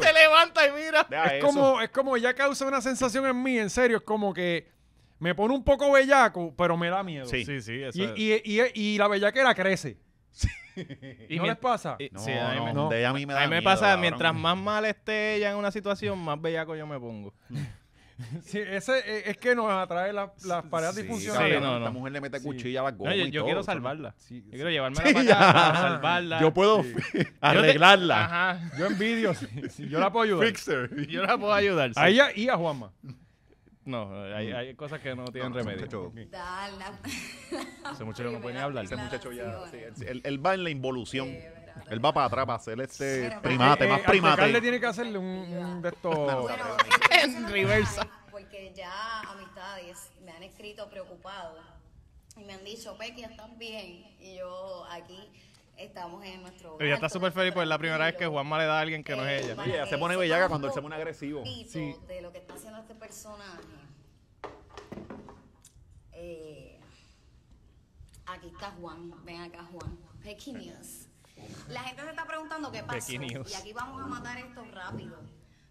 Te levanta y mira. Es como, es como ella causa una sensación en mí, en serio, es como que me pone un poco bellaco, pero me da miedo. Sí, sí, eso y, es. y, la bellaquera crece. ¿Y no les pasa? sí, a mí, me, De a mí me pasa, mientras más mal esté ella en una situación, más bellaco yo me pongo. Sí, ese e, es que nos atrae las parejas disfuncionales. mujer le mete cuchilla a las gomas. yo, quiero salvarla. Yo quiero llevarme a la salvarla. Yo puedo arreglarla. Yo envidio, yo la puedo ayudar. Fixer. Yo la puedo ayudar. A ella y a Juanma. No, hay, mm. hay cosas que no tienen remedio. Ese muchacho no puede hablar. Ese muchacho ya. sí, él va en la involución. Él va para atrás para hacerle este primate, más eh, primate. él le tiene que hacerle un, de estos. en reversa. Porque ya amistades me han escrito preocupados y me han dicho, Pequi, están bien. Y yo aquí estamos en nuestro Pero ya está súper feliz porque es la primera vez que Juanma le da a alguien que no es eh, ella. ella se pone bellaga cuando él se pone agresivo. Sí. De lo que está haciendo este personaje. Eh, aquí está Juan. Ven acá, Juan. News. La gente se está preguntando qué pasa Y aquí vamos a matar esto rápido.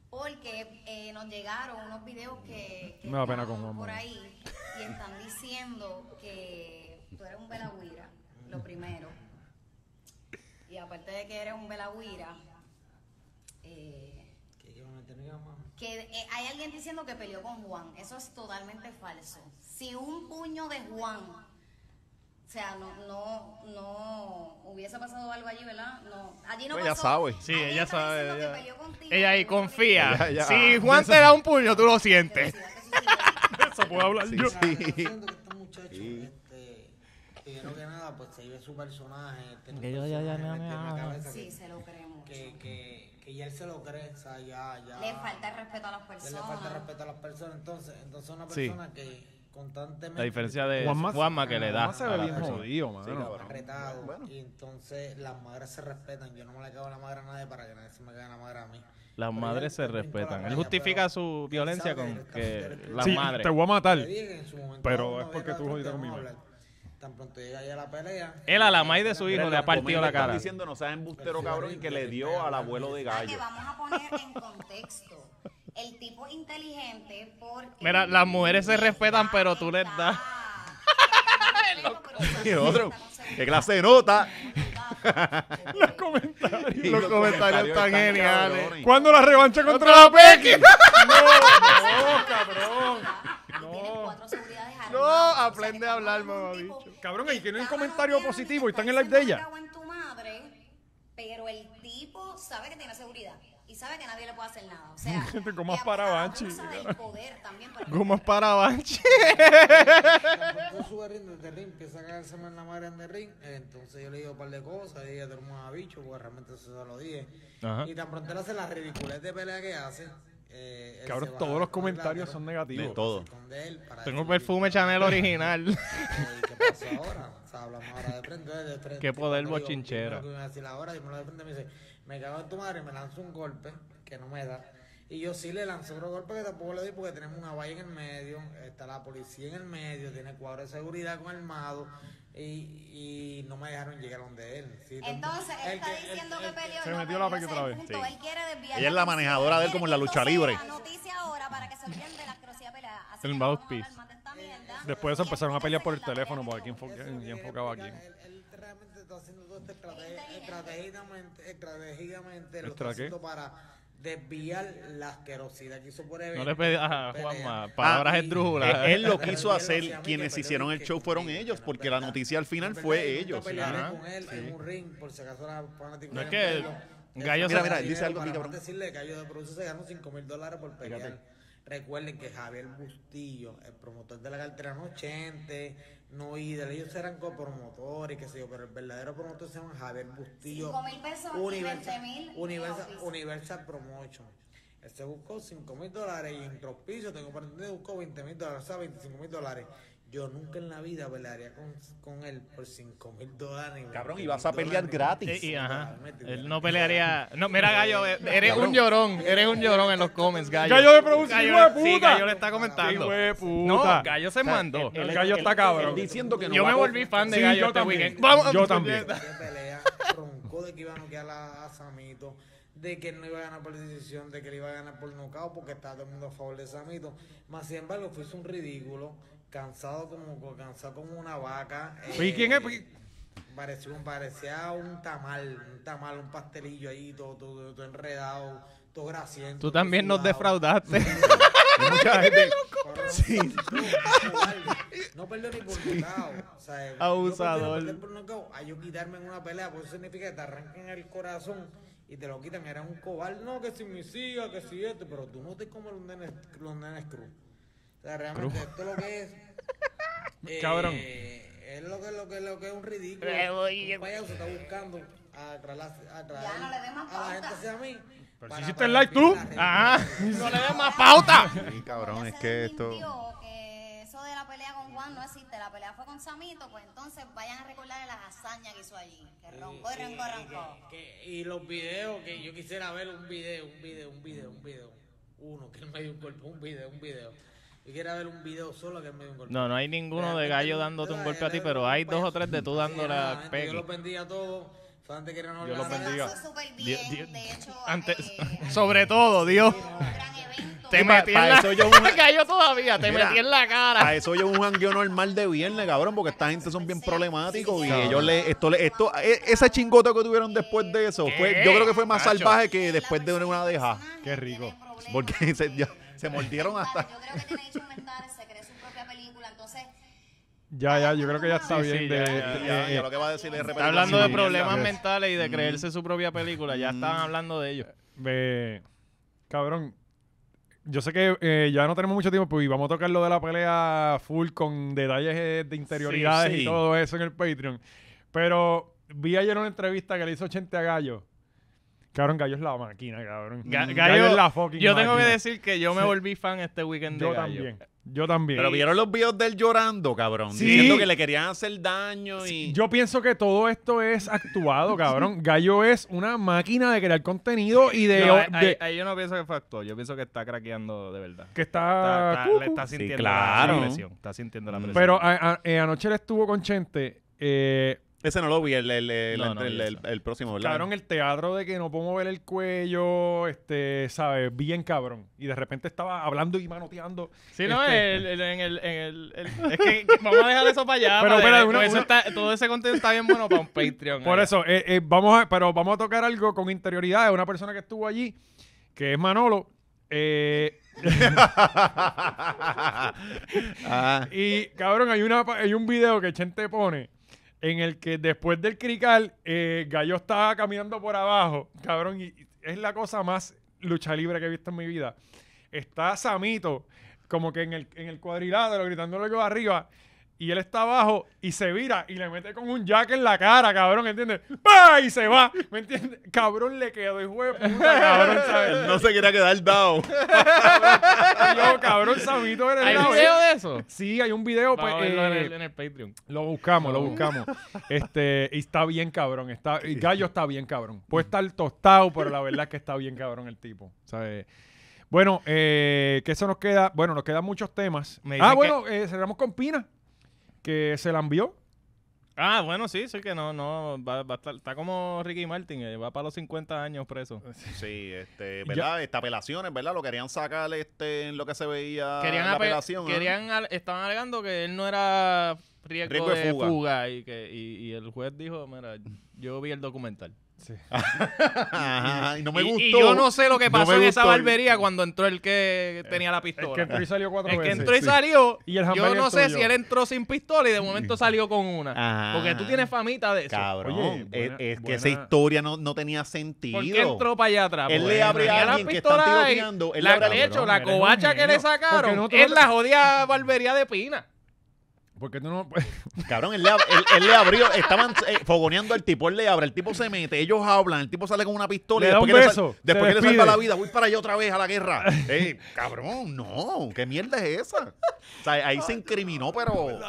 Porque eh, nos llegaron unos videos que, están por ahí y están diciendo que tú eres un belaguira lo primero. Y aparte de que eres un belaguira eh, Que que eh, hay alguien diciendo que peleó con Juan. Eso es totalmente falso. Si un puño de Juan o sea, no, no, no hubiese pasado algo allí, ¿verdad? No, allí no pues pasó. Ella sabe. Sí, ella sabe. Ella, ahí confía. si Juan te da un puño, tú lo sientes. Eso puedo hablar sí, yo. Sí. Yo siento que este muchacho, este, que nada, pues se vive su personaje. que este, yo ya, ya, no me Sí, se lo cree Que, ya él se lo cree, Le falta el respeto a las personas. Le falta el respeto a las personas. Entonces, entonces una persona que constantemente. La diferencia de Juanma, que le da. jodido, Y entonces las madres se respetan. Yo no me la cago en la madre a nadie para que nadie se me caiga la madre a mí. Las madres se respetan. Él justifica su violencia con que las sí, madres. Te voy a matar. Pero es porque tú jodiste con Tan pronto llega a la pelea. Él a la madre de su hijo le ha partido la cara. diciendo, no seas embustero pues cabrón, que le dio al abuelo de gallo. Vamos a poner en contexto el tipo inteligente porque... Mira, las mujeres se respetan, pero tú les das... otro, qué clase de nota. los comentarios. Los, comentarios están geniales. ¿Cuándo la revancha contra la Pequi? no, no, cabrón. No, aprende a hablar, mamá bicho. Cabrón, y tienen un comentario positivo y están en live de ella. Pero el tipo sabe que tiene seguridad y sabe que nadie le puede hacer nada. O sea, gente más para Banchi. como es para Banchi. Cuando sube ring desde ring, empieza a caerse más la madre en el ring. Entonces yo le digo un par de cosas y ella tenemos a bicho, porque realmente eso se lo dije. Y tan pronto él hace la ridiculez de pelea que hace. Eh, que ahora todos los comentarios son negativos. De todo. Tengo perfume Chanel original. ¿Qué pasa ahora? hablamos ahora de frente. Qué poder bochinchero. y me dice me cago en tu madre, y me lanzo un golpe que no me da. Y yo sí le lanzo otro golpe que tampoco le di porque tenemos una valla en el medio, está la policía en el medio, tiene cuadro de seguridad con armado y, y no me dejaron llegar donde él. Entonces, él está diciendo que peleó. Se metió la pequeña otra vez. Él quiere desviar. Ella es la manejadora de él como en la lucha libre. noticia ahora para se el mouthpiece. Después empezaron a pelear por el teléfono, porque aquí eh, enfocaba a quién está haciendo todo este esto estratégicamente, estratégicamente lo está haciendo para desviar la asquerosidad que hizo por No le pedí a Juanma palabras ah, en esdrújulas. Él, lo quiso hacer, quienes hicieron el show fueron ellos, porque la noticia al final fue ellos. Con él un ring, por si acaso No es que Gallo Mira, dice algo para decirle que Gallo Produce se ganó 5 mil dólares por pelear. Recuerden que Javier Bustillo, el promotor de la cartera 80, no, y de ellos eran copromotores, qué sé yo, pero el verdadero promotor se llama Javier Bustillo. 5 mil pesos Universal, 20 mil. Universal, Universal Promotion. Él se este buscó 5 mil dólares y en Tropicio, tengo por entender, buscó 20 mil dólares, o sea, 25 mil dólares. Yo nunca en la vida pelearía con, con él por 5 mil dólares. Cabrón, y vas a pelear gratis. Eh, ajá. Él no pelearía. No, mira, Gallo, eh, eres un llorón. Eres un llorón en los comments, Gallo. Gallo de producción, hijo de puta. Sí, Gallo le está comentando. puta. No, Gallo se mandó. El, Gallo está cabrón. diciendo que no yo me volví fan de Gallo yo este también. weekend. Vamos, yo también. Pelea, de que iba a noquear a Samito de que él no iba a ganar por decisión, de que le iba a ganar por nocao, porque estaba todo el mundo a favor de Samito. Más sin embargo, fuiste un ridículo, cansado como, cansado como una vaca. ¿Y quién es? Eh, parecía un, parecía un tamal, un tamal, un pastelillo ahí, todo, todo, todo enredado, todo grasiento. Tú también nos defraudaste. Mucha gente. Sí. No perdió ni por nocao. Abusador. Yo, quitarme en una pelea, por pues eso significa que te arranquen el corazón y te lo quitan, era un cobarde. No, que si me siga que si este pero tú no te comes los nenes, los nenes cruz. O sea, realmente esto es lo que es. Cabrón. Eh, es lo que, lo, que, lo que es un ridículo. Un payaso está buscando a no le dé más a la gente hacia mí. Pero si hiciste el like tú. Ajá. No le des más pauta. Sí, cabrón, es que esto de la pelea con Juan no existe, la pelea fue con Samito, pues entonces vayan a recordar las hazañas que hizo allí, que roncó y roncó, roncó. y los videos, que yo quisiera ver un video, un video, un video, un video. Uno, que me dio un golpe un video, un video. Yo quiero ver un video solo que me dio un golpe. No, no hay ninguno de gallo dándote un golpe a ti, pero hay pues, dos o tres de tú dándole a Peggy. Yo lo vendía a todos. Antes que no yo lo De hecho, antes, eh, sobre todo, Dios. Te metí en la cara. A eso yo un hangueo normal de viernes, cabrón, porque esta gente son bien problemáticos y ellos le esto esto e, esa chingota que tuvieron después de eso, fue, yo creo que fue más salvaje que después de una deja. Qué rico. Porque se, mordieron hasta Ya, yo creo que ya está bien. de, ya, ya, eh, ya, eh. lo que va a decir Está hablando de problemas mentales y de mm. creerse su propia película. Ya estaban mm. hablando de ello. cabrón, yo sé que eh, ya no tenemos mucho tiempo, pues y vamos a tocar lo de la pelea full con detalles eh, de interioridades y todo eso en el Patreon. Pero vi ayer una entrevista que le hizo 80 a Gallo. Cabrón, Gallo es la máquina, cabrón. Gallo, es la fucking Yo tengo que decir que yo me volví fan este weekend de yo También. Yo también. Pero vieron los videos del llorando, cabrón. Diciendo que le querían hacer daño y. Yo pienso que todo esto es actuado, cabrón. Gallo es una máquina de crear contenido y de. yo no pienso que fue actuado. Yo pienso que está craqueando de verdad. Que está. está, le está sintiendo la presión. Está sintiendo la mm. presión. Pero eh, anoche él estuvo con Chente. Eh, ese no lo vi, el, el, el, el, próximo, Cabrón, el teatro de que no puedo mover el cuello, este, ¿sabes? Bien cabrón. Y de repente estaba hablando y manoteando. Sí, no, este, el en el... es que vamos a dejar eso para allá. Pero, todo ese contenido está bien bueno para un Patreon. Por eh. eso, eh, eh, vamos a, pero vamos a tocar algo con interioridad de una persona que estuvo allí, que es Manolo. Eh... Ah. Y, cabrón, hay, una, hay un video que Chente pone en el que después del crical, eh, Gallo estaba caminando por abajo, cabrón, y es la cosa más lucha libre que he visto en mi vida. Está Samito, como que en el, en el cuadrilátero, gritándole algo arriba, y él está abajo y se vira y le mete con un jack en la cara, cabrón, ¿entiendes? ¡Pah! Y se va, ¿me entiendes? Cabrón le quedó, hijo de cabrón, No se quería quedar down. no cabrón, sabito. era el ¿Hay un video de eso? Sí, hay un video. Pues, eh, en, el, Patreon. Lo buscamos, lo buscamos. Este, y está bien, cabrón. Está, Gallo está bien, cabrón. Puede estar tostado, pero la verdad es que está bien, cabrón, el tipo, ¿sabes? Bueno, eh, eso nos queda? Bueno, nos quedan muchos temas. ah, bueno, eh, cerramos con Pina que se la envió. Ah, bueno, sí, sí que no, no, va, va está como Ricky Martin, eh, va para los 50 años preso. Sí, este, ¿verdad? Esta apelaciones, ¿verdad? Lo querían sacar este, en lo que se veía en la apelación. Querían, estaban alegando que él no era riesgo, de, fuga, y, que, y el juez dijo, mira, yo vi el documental. Sí. y no me gustó. yo no sé lo que pasó en esa barbería cuando entró el que eh, tenía la pistola. El que entró y salió cuatro veces. que entró y salió. yo no sé si él entró sin pistola y de momento salió con una. Ah. Porque tú tienes famita de eso. Cabrón. es, que esa historia no, no, tenía sentido. ¿Por entró para allá atrás? Él le abrió a alguien que Él la, le la, hecho, la covacha que le sacaron es la jodida barbería de Pina. Porque tú no. Cabrón, él le, él- le abrió, estaban eh, fogoneando al tipo, él le abre, el tipo se mete, ellos hablan, el tipo sale con una pistola y después, que le salva la vida, voy para allá otra vez a la guerra. cabrón, no, ¿qué mierda es esa? O sea, ahí se incriminó, pero.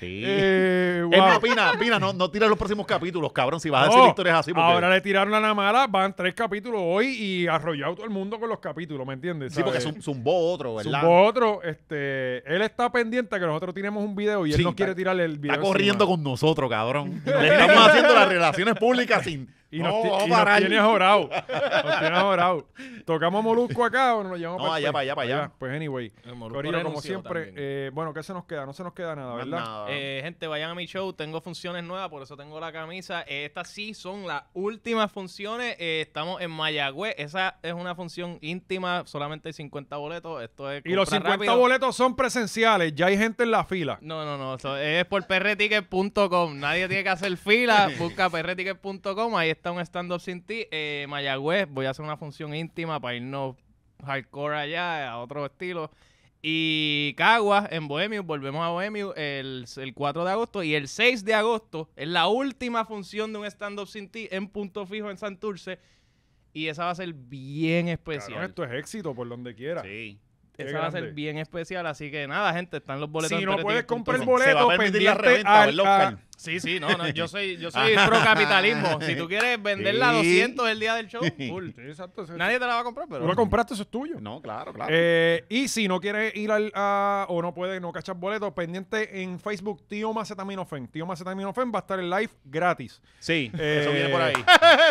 Sí. Eh, opina, opina, no, no tires los próximos capítulos, cabrón. Si vas a decir historias así. Ahora le tiraron a la mala, van tres capítulos hoy y arrollado todo el mundo con los capítulos, ¿me entiendes? Sí, porque zumbó otro, ¿verdad? Zumbó otro. Este, él está pendiente que nosotros tenemos un video y él no quiere tirar el video. Está corriendo con nosotros, cabrón. Le estamos haciendo las relaciones públicas sin y nos, oh, oh, ¿Tocamos Molusco acá o nos lo llevamos para allá, allá, allá? Pues anyway. Corina, como siempre, eh, bueno, ¿qué se nos queda? No se nos queda nada, ¿verdad? Eh, gente, vayan a mi show. Tengo funciones nuevas, por eso tengo la camisa. Eh, estas sí son las últimas funciones. Eh, estamos en Mayagüez. Esa es una función íntima, solamente 50 boletos. Esto es y los 50 boletos son presenciales. Ya hay gente en la fila. No, no, no. es por prticket.com. Nadie tiene que hacer fila. Busca prticket.com. Ahí está está un stand-up sin ti. Eh, Mayagüez, voy a hacer una función íntima para irnos hardcore allá, a otro estilo. Y Caguas en Bohemio, volvemos a Bohemio el, 4 de agosto. Y el 6 de agosto es la última función de un stand-up sin ti en punto fijo en Santurce. Y esa va a ser bien especial. esto es éxito por donde quiera. Sí. Esa va a ser bien especial, así que nada, gente, están los boletos. Si no puedes comprar el boleto, la al, local Sí, sí, no, no, yo soy, yo soy pro capitalismo. Si tú quieres venderla a 200 el día del show, Nadie te la va a comprar, pero. Tú compraste, eso es tuyo. No, claro, claro. Eh, y si no quieres ir al, a, o no puedes, no cachar boletos, pendiente en Facebook, Tío Macetaminofen. Tío Macetaminofen va a estar en live gratis. Sí, eso viene por ahí.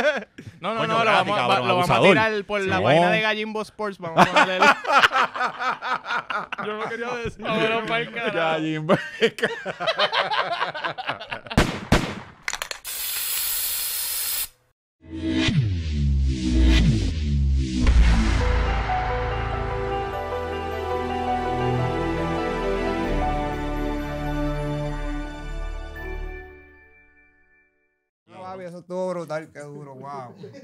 no, no, no, lo, vamos, a tirar por la vaina de Gallimbo Sports. Vamos a darle. yo no quería decir. Gallimbo eso estuvo brutal, qué duro, wow.